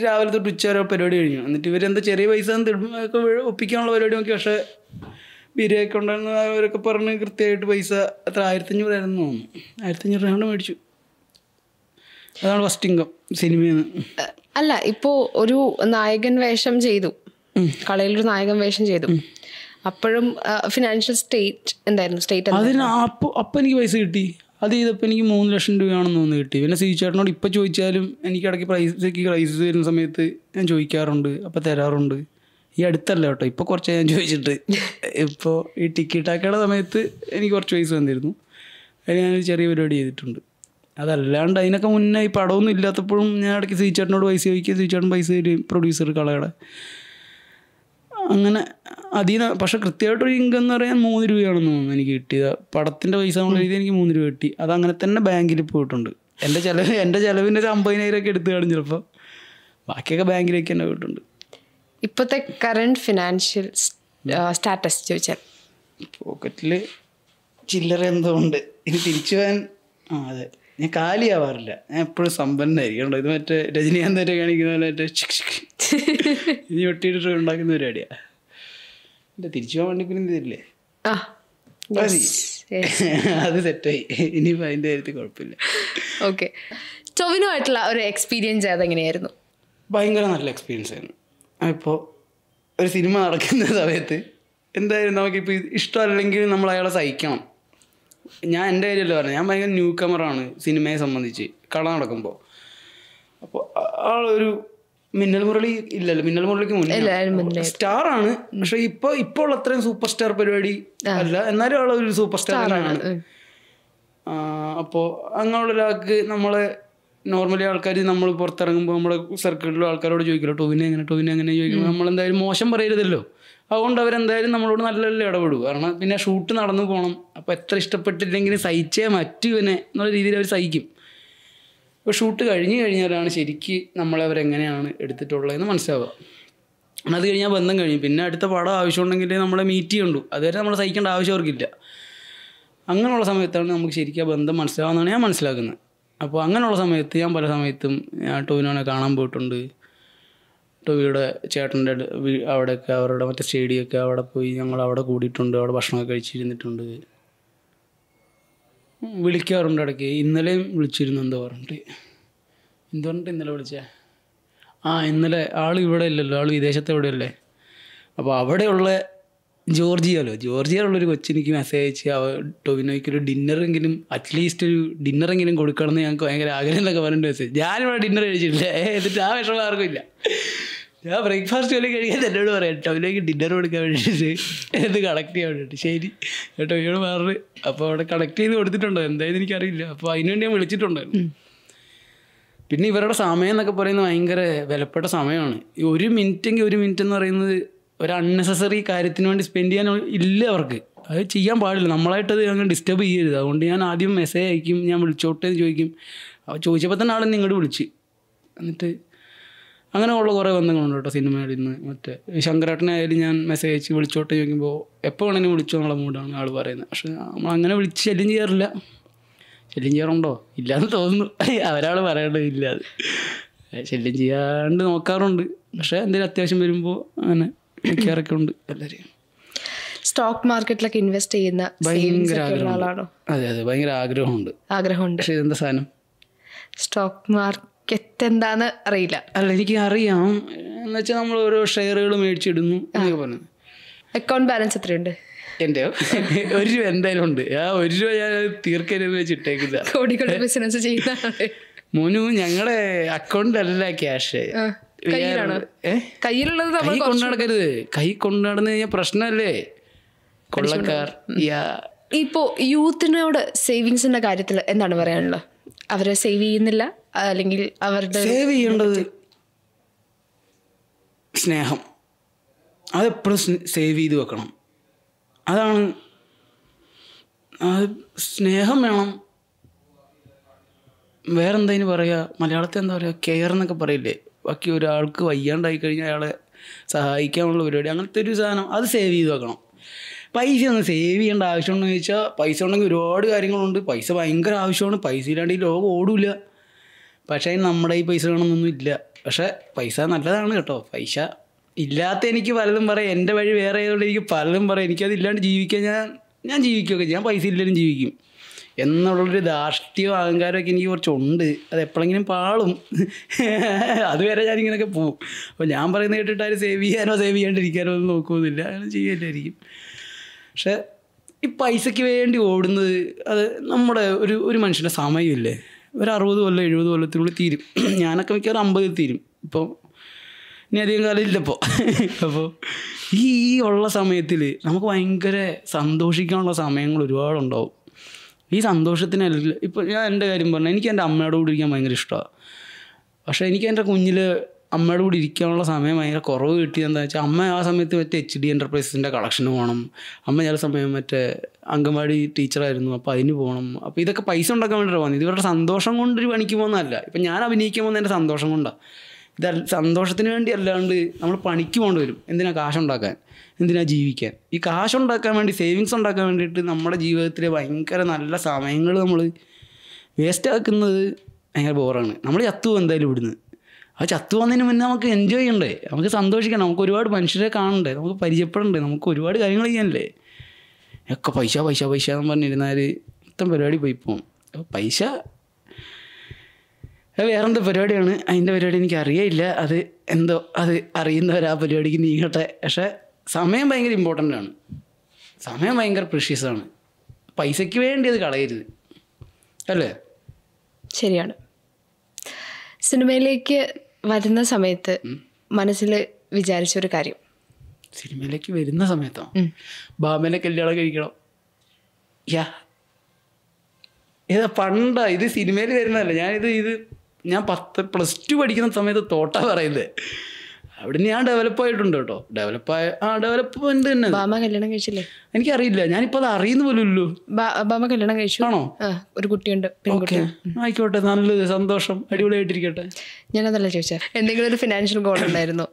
[SPEAKER 1] രാവിലെ തൊട്ട് ഉച്ച പരിപാടി കഴിഞ്ഞു എന്നിട്ട് ഇവരെന്താ ചെറിയ പൈസ ഒക്കെ ഒപ്പിക്കാനുള്ള പരിപാടി നോക്കി പക്ഷേ ബിരിയാണി ഉണ്ടായിരുന്ന അവരൊക്കെ പറഞ്ഞ് കൃത്യമായിട്ട് പൈസ അത്ര ആയിരത്തഞ്ഞൂറായിരുന്നു തോന്നുന്നു ആയിരത്തഞ്ഞൂറ് രൂപ മേടിച്ചു അതാണ് ഫസ്റ്റ് ഇൻകം സിനിമ
[SPEAKER 2] അല്ല ഇപ്പോൾ ഒരു നായകൻ വേഷം ചെയ്തു കളയിലൊരു നായകൻ വേഷം ചെയ്തു അപ്പോഴും ഫിനാൻഷ്യൽ സ്റ്റേറ്റ് എന്തായിരുന്നു സ്റ്റേറ്റ് അതിന്
[SPEAKER 1] അപ്പം എനിക്ക് പൈസ കിട്ടി അത് ചെയ്തപ്പോൾ എനിക്ക് മൂന്ന് ലക്ഷം രൂപയാണെന്ന് തോന്നുന്നു കിട്ടി പിന്നെ സീച്ചേട്ടനോട് ഇപ്പോൾ ചോദിച്ചാലും എനിക്ക് ഇടയ്ക്ക് പ്രൈസ് ക്രൈസിസ് വരുന്ന സമയത്ത് ഞാൻ ചോദിക്കാറുണ്ട് അപ്പോൾ തരാറുണ്ട് ഈ അടുത്തല്ല കേട്ടോ ഇപ്പോൾ കുറച്ച് ഞാൻ ചോദിച്ചിട്ട് ഇപ്പോൾ ഈ ടിക്കറ്റ് ആക്കേണ്ട സമയത്ത് എനിക്ക് കുറച്ച് പൈസ വന്നിരുന്നു അതിന് ഞാനൊരു ചെറിയ പരിപാടി ചെയ്തിട്ടുണ്ട് അതല്ലാണ്ട് അതിനൊക്കെ മുന്നേ ഈ പടമൊന്നും ഇല്ലാത്തപ്പോഴും ഞാൻ ഇടയ്ക്ക് സീച്ചേട്ടനോട് പൈസ ചോദിക്കുക സീച്ചേട്ടൻ പൈസ തരും പ്രൊഡ്യൂസർ കളയുടെ അങ്ങനെ അതിൽ നിന്ന് പക്ഷെ കൃത്യമായിട്ടൊരു ഇൻകം എന്ന് പറയാൻ മൂന്ന് രൂപയാണെന്ന് തോന്നുന്നു എനിക്ക് കിട്ടിയത് പടത്തിൻ്റെ പൈസ നമ്മൾ എഴുതി എനിക്ക് മൂന്ന് രൂപ കിട്ടി അത് അങ്ങനെ തന്നെ ബാങ്കിൽ പോയിട്ടുണ്ട് എൻ്റെ ചിലവ് എൻ്റെ ചിലവിൻ്റെ ഒരു അമ്പതിനായിരം ഒക്കെ എടുത്തു കാണും ചിലപ്പോൾ ബാക്കിയൊക്കെ ബാങ്കിലേക്ക് തന്നെ പോയിട്ടുണ്ട്
[SPEAKER 2] ഇപ്പോഴത്തെ കറണ്ട് ഫിനാൻഷ്യൽ
[SPEAKER 1] സ്റ്റാറ്റസ് ചോദിച്ചാൽ പോക്കറ്റിൽ ചില്ലറ എന്തോ ഉണ്ട് ഇനി തിരിച്ചു പോകാൻ ആ അതെ ഞാൻ കാലിയാവാറില്ല ഞാൻ എപ്പോഴും സമ്പന്നനായിരിക്കും ഇത് മറ്റേ രജനീകാന്തൊക്കെ കാണിക്കുന്ന പോലെ മറ്റേ ഇനി ഒട്ടിയിട്ട് (laughs) ഉണ്ടാക്കുന്ന പരിപാടിയാ എന്റെ തിരിച്ചു പോകാൻ വേണ്ടി തരില്ലേ (laughs) അത് സെറ്റായി ഇനി അതിന്റെ കാര്യത്തിൽ കുഴപ്പമില്ല
[SPEAKER 2] ഓക്കെ ചൊവിനുമായിട്ടുള്ള ഒരു എക്സ്പീരിയൻസ് അതെങ്ങനെയായിരുന്നു
[SPEAKER 1] ഭയങ്കര നല്ല എക്സ്പീരിയൻസ് ആയിരുന്നു ഇപ്പോൾ ഒരു സിനിമ നടക്കുന്ന സമയത്ത് എന്തായാലും നമുക്കിപ്പോൾ ഇഷ്ടമല്ലെങ്കിൽ നമ്മൾ അയാളെ സഹിക്കണം ഞാൻ എൻ്റെ കാര്യമല്ല പറഞ്ഞു ഞാൻ ഭയങ്കര ന്യൂ കമറാണ് സിനിമയെ സംബന്ധിച്ച് കട നടക്കുമ്പോൾ അപ്പോൾ ആളൊരു മിന്നൽ മുരളി ഇല്ലല്ലോ മിന്നൽ മുരളിക്ക് മുന്നേ സ്റ്റാർ ആണ് പക്ഷെ ഇപ്പോൾ ഇപ്പോൾ ഉള്ള അത്രയും സൂപ്പർ സ്റ്റാർ പരിപാടി അല്ല എന്നാലും ആളൊരു ഒരു സൂപ്പർ സ്റ്റാർ തന്നെയാണ് അപ്പോൾ അങ്ങനെയുള്ള ഒരാൾക്ക് നമ്മളെ നോർമലി ആൾക്കാർ നമ്മൾ പുറത്തിറങ്ങുമ്പോൾ നമ്മുടെ സർക്കിളിലുള്ള ആൾക്കാരോട് ചോദിക്കില്ല ടോവിനെ എങ്ങനെ ടോവിനെ എങ്ങനെ ചോദിക്കുമ്പോൾ നമ്മളെന്തായാലും മോശം പറയരുതല്ലോ അതുകൊണ്ട് അവരെന്തായാലും നമ്മളോട് നല്ല നല്ല ഇടപെടും കാരണം പിന്നെ ഷൂട്ട് നടന്നു പോകണം അപ്പോൾ എത്ര ഇഷ്ടപ്പെട്ടില്ലെങ്കിലും സഹിച്ചേ മറ്റു ഇവനെ എന്നുള്ള രീതിയിൽ അവർ സഹിക്കും ഇപ്പോൾ ഷൂട്ട് കഴിഞ്ഞ് കഴിഞ്ഞാലാണ് ശരിക്ക് നമ്മളെ അവരെങ്ങനെയാണ് എടുത്തിട്ടുള്ളതെന്ന് മനസ്സിലാവുക അത് കഴിഞ്ഞാൽ ബന്ധം കഴിഞ്ഞു പിന്നെ അടുത്ത പടം ആവശ്യമുണ്ടെങ്കിൽ നമ്മളെ മീറ്റ് ചെയ്യണ്ടു അതുവരെ നമ്മൾ സഹിക്കേണ്ട ആവശ്യം അവർക്കില്ല അങ്ങനെയുള്ള സമയത്താണ് നമുക്ക് ശരിക്കും ആ ബന്ധം മനസ്സിലാവുന്നതാണ് ഞാൻ മനസ്സിലാക്കുന്നത് അപ്പോൾ അങ്ങനെയുള്ള സമയത്ത് ഞാൻ പല സമയത്തും ഞാൻ ടോവിനോനെ കാണാൻ പോയിട്ടുണ്ട് തൊട്ട് വീട് ചേട്ടൻ്റെ അവിടെയൊക്കെ അവരുടെ മറ്റേ സ്റ്റേഡിയൊക്കെ അവിടെ പോയി ഞങ്ങൾ അവിടെ കൂടിയിട്ടുണ്ട് അവിടെ ഭക്ഷണമൊക്കെ കഴിച്ചിരുന്നിട്ടുണ്ട് വിളിക്കാറുണ്ട് ഇടയ്ക്ക് ഇന്നലെയും വിളിച്ചിരുന്നു എന്താ പറഞ്ഞിട്ട് എന്തോ പറഞ്ഞിട്ട് ഇന്നലെ വിളിച്ചേ ആ ഇന്നലെ ആൾ ഇവിടെ ഇല്ലല്ലോ ആൾ വിദേശത്ത് എവിടെ അല്ലേ അപ്പോൾ അവിടെയുള്ള ജോർജിയല്ലോ ജോർജിയയിലുള്ളൊരു കൊച്ചെനിക്ക് മെസ്സേജ് അയച്ച് അവ ടൊവിനോയ്ക്കൊരു ഡിന്നറെങ്കിലും അറ്റ്ലീസ്റ്റ് ഒരു ഡിന്നറെങ്കിലും കൊടുക്കണമെന്ന് എന്ന് ഞങ്ങൾക്ക് ഭയങ്കര ആഗ്രഹം എന്നൊക്കെ പറഞ്ഞിട്ട് മെസ്സേജ് ഞാനിവിടെ ഡിന്നർ കഴിച്ചിട്ടില്ല എന്നിട്ട് ആ വിഷമം ആർക്കും ഇല്ല ഞാൻ ബ്രേക്ക്ഫാസ്റ്റ് പോലും കഴിക്കാൻ എന്നോട് പറയാം ടൗണിലേക്ക് ഡിന്നർ കൊടുക്കാൻ വേണ്ടിയിട്ട് എന്ത് കളക്ട് ചെയ്യാൻ വേണ്ടിയിട്ട് ശരി കേട്ടോ ഇവയോട് പറഞ്ഞു അപ്പോൾ അവിടെ കളക്ട് ചെയ്ത് കൊടുത്തിട്ടുണ്ടോ എന്തായാലും എനിക്കറിയില്ല അപ്പോൾ അതിനുവേണ്ടി ഞാൻ വിളിച്ചിട്ടുണ്ടായിരുന്നു പിന്നെ ഇവരുടെ സമയം എന്നൊക്കെ പറയുന്നത് ഭയങ്കര വിലപ്പെട്ട സമയമാണ് ഈ ഒരു മിനിറ്റെങ്കിൽ ഒരു മിനിറ്റ് എന്ന് പറയുന്നത് ഒരു അൺനെസസറി കാര്യത്തിന് വേണ്ടി സ്പെൻഡ് ചെയ്യാൻ ഇല്ല അവർക്ക് അത് ചെയ്യാൻ പാടില്ല നമ്മളായിട്ടത് അങ്ങനെ ഡിസ്റ്റർബ് ചെയ്യരുത് അതുകൊണ്ട് ഞാൻ ആദ്യം മെസ്സേജ് അയക്കും ഞാൻ വിളിച്ചോട്ടെ എന്ന് ചോദിക്കും അപ്പോൾ ചോദിച്ചപ്പോൾ തന്നെ ആളെന്നെ ഇങ്ങോട്ട് വിളിച്ച് എന്നിട്ട് അങ്ങനെയുള്ള കുറേ ബന്ധങ്ങളുണ്ട് കേട്ടോ സിനിമയിൽ നിന്ന് മറ്റേ ശങ്കരാട്ടനായാലും ഞാൻ മെസ്സേജ് അയച്ച് വിളിച്ചോട്ട് ചോദിക്കുമ്പോൾ എപ്പോൾ വേണമെങ്കിലും വിളിച്ചോ എന്നുള്ള മൂടാണ് ആൾ പറയുന്നത് പക്ഷേ നമ്മൾ അങ്ങനെ വിളിച്ച് ശല്യം ചെയ്യാറില്ല ശല്യം ചെയ്യാറുണ്ടോ ഇല്ലാന്ന് തോന്നുന്നു അവരാൾ പറയേണ്ടത് ഇല്ലാതെ ശല്യം ചെയ്യാണ്ട് നോക്കാറുണ്ട് പക്ഷേ എന്തെങ്കിലും അത്യാവശ്യം വരുമ്പോൾ അങ്ങനെ വിൽക്കാറൊക്കെ ഉണ്ട് എല്ലാവരും
[SPEAKER 2] സ്റ്റോക്ക് മാർക്കറ്റിലൊക്കെ ഇൻവെസ്റ്റ് ചെയ്യുന്ന ഭയങ്കര ആഗ്രഹമാണോ
[SPEAKER 1] അതെ അതെ ഭയങ്കര ആഗ്രഹമുണ്ട് ആഗ്രഹമുണ്ട് പക്ഷേ ഇതെന്താ സാധനം സ്റ്റോക്ക് മാർക്ക് കെത്ത് എന്താന്ന് അറിയില്ല അല്ല എനിക്ക് അറിയാം എന്ന് വെച്ചാൽ നമ്മൾ ഓരോ ഷെയറുകൾ മേടിച്ചിടുന്നു എന്നൊക്കെ പറഞ്ഞു അക്കൗണ്ട് ബാലൻസ് എത്രയുണ്ട് എൻ്റെ ഒരു രൂപ എന്തായാലും ഉണ്ട് ആ ഒരു രൂപ ഞാൻ തീർക്കരുത് വെച്ചിട്ടേക്കില്ല ബിസിനസ് ചെയ്യുന്ന മോനു ഞങ്ങളെ അക്കൗണ്ട് അല്ല ക്യാഷ്
[SPEAKER 2] കയ്യിലുള്ളത് കൈ കൊണ്ടുനടക്കരുത്
[SPEAKER 1] കൈ കൊണ്ടു കഴിഞ്ഞാൽ പ്രശ്നമല്ലേ കൊള്ളക്കാർ
[SPEAKER 2] ഇപ്പോ യൂത്തിനോട് സേവിങ്സിന്റെ കാര്യത്തിൽ എന്താണ് പറയാനുള്ളത് അവരെ സേവ് ചെയ്യുന്നില്ല അല്ലെങ്കിൽ അവരുടെ സേവ് ചെയ്യേണ്ടത്
[SPEAKER 1] സ്നേഹം അതെപ്പോഴും സേവ് ചെയ്ത് വെക്കണം അതാണ് അത് സ്നേഹം വേണം വേറെന്തതിന് പറയുക മലയാളത്തിൽ എന്താ പറയുക കെയർ എന്നൊക്കെ പറയില്ലേ ബാക്കി ഒരാൾക്ക് വയ്യാണ്ടായി കഴിഞ്ഞാൽ അയാളെ സഹായിക്കാനുള്ള പരിപാടി അങ്ങനത്തെ ഒരു സാധനം അത് സേവ് ചെയ്ത് വെക്കണം പൈസ ഒന്ന് സേവ് ചെയ്യേണ്ട ആവശ്യമുണ്ടെന്ന് ചോദിച്ചാൽ പൈസ ഉണ്ടെങ്കിൽ ഒരുപാട് കാര്യങ്ങളുണ്ട് പൈസ ഭയങ്കര ആവശ്യമാണ് പൈസ ഇല്ലാണ്ട് ഈ ലോകം ഓടില്ല പക്ഷേ നമ്മുടെ ഈ പൈസ വേണമെന്നൊന്നും ഇല്ല പക്ഷേ പൈസ നല്ലതാണ് കേട്ടോ പൈസ ഇല്ലാത്ത എനിക്ക് പലതും പറയാം എൻ്റെ വഴി വേറെ ആയതുകൊണ്ട് എനിക്ക് പലതും പറയാം എനിക്കത് ഇല്ലാണ്ട് ജീവിക്കാൻ ഞാൻ ഞാൻ ജീവിക്കുകയൊക്കെ ഞാൻ പൈസ ഇല്ലെങ്കിലും ജീവിക്കും എന്നുള്ളൊരു ധാർഷ്ട്യവും അഹങ്കാരമൊക്കെ എനിക്ക് കുറച്ചുണ്ട് അത് എപ്പോഴെങ്കിലും പാളും അതുവരെ ഞാൻ പോവും അപ്പോൾ ഞാൻ പറയുന്നത് കേട്ടിട്ട് ആരും സേവ് ചെയ്യാനോ സേവ് ചെയ്യാണ്ടിരിക്കാനോ ഒന്നും നോക്കുമെന്നില്ല അങ്ങനെ ചെയ്യില്ലായിരിക്കും പക്ഷേ ഈ പൈസയ്ക്ക് വേണ്ടി ഓടുന്നത് അത് നമ്മുടെ ഒരു ഒരു മനുഷ്യൻ്റെ സമയമില്ലേ ഒരു അറുപത് കൊല്ലം എഴുപത് കൊല്ലത്തിനുള്ളിൽ തീരും ഞാനൊക്കെ ഒരു അമ്പതിൽ തീരും ഇപ്പോൾ ഇനി അധികം കാലം ഇല്ലപ്പോൾ അപ്പോൾ ഈ ഈ ഉള്ള സമയത്തിൽ നമുക്ക് ഭയങ്കര സന്തോഷിക്കാനുള്ള സമയങ്ങൾ ഒരുപാടുണ്ടാവും ഈ സന്തോഷത്തിനല്ല ഇപ്പോൾ ഞാൻ എൻ്റെ കാര്യം പറഞ്ഞു എനിക്ക് എൻ്റെ അമ്മയുടെ കൂടെ ഇരിക്കാൻ ഭയങ്കര ഇഷ്ടമാണ് പക്ഷേ എനിക്ക് എൻ്റെ കുഞ്ഞിൽ അമ്മയുടെ കൂടെ ഇരിക്കാനുള്ള സമയം ഭയങ്കര കുറവ് കിട്ടിയെന്താ വെച്ചാൽ അമ്മ ആ സമയത്ത് മറ്റേ എച്ച് ഡി എൻ്റർപ്രൈസസിൻ്റെ കളക്ഷന് പോകണം അമ്മ ചില സമയം മറ്റേ അംഗൻവാടി ടീച്ചറായിരുന്നു അപ്പോൾ അതിന് പോകണം അപ്പോൾ ഇതൊക്കെ പൈസ ഉണ്ടാക്കാൻ വേണ്ടിയിട്ട് പോകുന്നത് ഇവരുടെ സന്തോഷം കൊണ്ട് ഒരു പണിക്ക് പോകുന്നതല്ല ഇപ്പം ഞാൻ അഭിനയിക്കാൻ പോകുന്ന എൻ്റെ സന്തോഷം കൊണ്ടാണ് ഇത് സന്തോഷത്തിന് വേണ്ടി അല്ലാണ്ട് നമ്മൾ പണിക്ക് പോകേണ്ടി വരും എന്തിനാ കാശുണ്ടാക്കാൻ എന്തിനാ ജീവിക്കാൻ ഈ കാശുണ്ടാക്കാൻ വേണ്ടി സേവിങ്സ് ഉണ്ടാക്കാൻ വേണ്ടിയിട്ട് നമ്മുടെ ജീവിതത്തിലെ ഭയങ്കര നല്ല സമയങ്ങൾ നമ്മൾ വേസ്റ്റ് ആക്കുന്നത് ഭയങ്കര ബോറാണ് നമ്മൾ ചത്തു എന്തായാലും ഇവിടുന്ന് ആ ചത്തു വന്നതിന് മുന്നേ നമുക്ക് എൻജോയ് ചെയ്യണ്ടേ നമുക്ക് സന്തോഷിക്കണം നമുക്ക് ഒരുപാട് മനുഷ്യരെ കാണണ്ടേ നമുക്ക് പരിചയപ്പെടണ്ടേ നമുക്ക് ഒരുപാട് കാര്യങ്ങൾ ചെയ്യാനല്ലേ ഒക്കെ പൈസ പൈസ പൈസ എന്ന് പറഞ്ഞിരുന്നാൽ മൊത്തം പരിപാടി പോയി പോകും അപ്പോൾ പൈസ വേറെ വേറെന്തോ പരിപാടിയാണ് അതിൻ്റെ പരിപാടി എനിക്ക് അറിയില്ല അത് എന്തോ അത് അറിയുന്നവർ ആ പരിപാടിക്ക് നീങ്ങട്ടെ പക്ഷേ സമയം ഭയങ്കര ഇമ്പോർട്ടൻ്റ് ആണ് സമയം ഭയങ്കര പ്രഷ്യസാണ് പൈസയ്ക്ക് വേണ്ടി അത് കളയരുത് അല്ലേ ശരിയാണ് സിനിമയിലേക്ക് വരുന്ന
[SPEAKER 2] സമയത്ത് മനസ്സിൽ വിചാരിച്ചൊരു കാര്യം
[SPEAKER 1] സിനിമയിലേക്ക് വരുന്ന സമയത്തോ ബാബനെ കല്യാണം കഴിക്കണം യാ ഏതാ പണ്ടാ ഇത് സിനിമയിൽ വരുന്നതല്ല ഞാനിത് ഇത് ഞാൻ പത്ത് പ്ലസ് ടു പഠിക്കുന്ന സമയത്ത് തോട്ടാ പറയുന്നത് അവിടെ ഞാൻ ഡെവലപ്പ് ആയിട്ടുണ്ട് കേട്ടോ ഡെവലപ്പായ ആ ഡെവലപ്മെന്റ് തന്നെ ബാമ കല്യാണം കഴിച്ചില്ലേ എനിക്കറിയില്ല ഞാനിപ്പോ അത് അറിയുന്ന പോലുമല്ലോ ബാമ കല്യാണം കഴിച്ചു ആണോ ഒരു കുട്ടിയുണ്ട് ആയിക്കോട്ടെ നല്ല സന്തോഷം അടിപൊളിയായിട്ടിരിക്കട്ടെ
[SPEAKER 2] ഞാനതല്ല ചോദിച്ചാൽ
[SPEAKER 1] എന്തെങ്കിലും ഒരു ഫിനാൻഷ്യൽ ഗോൾ ഉണ്ടായിരുന്നു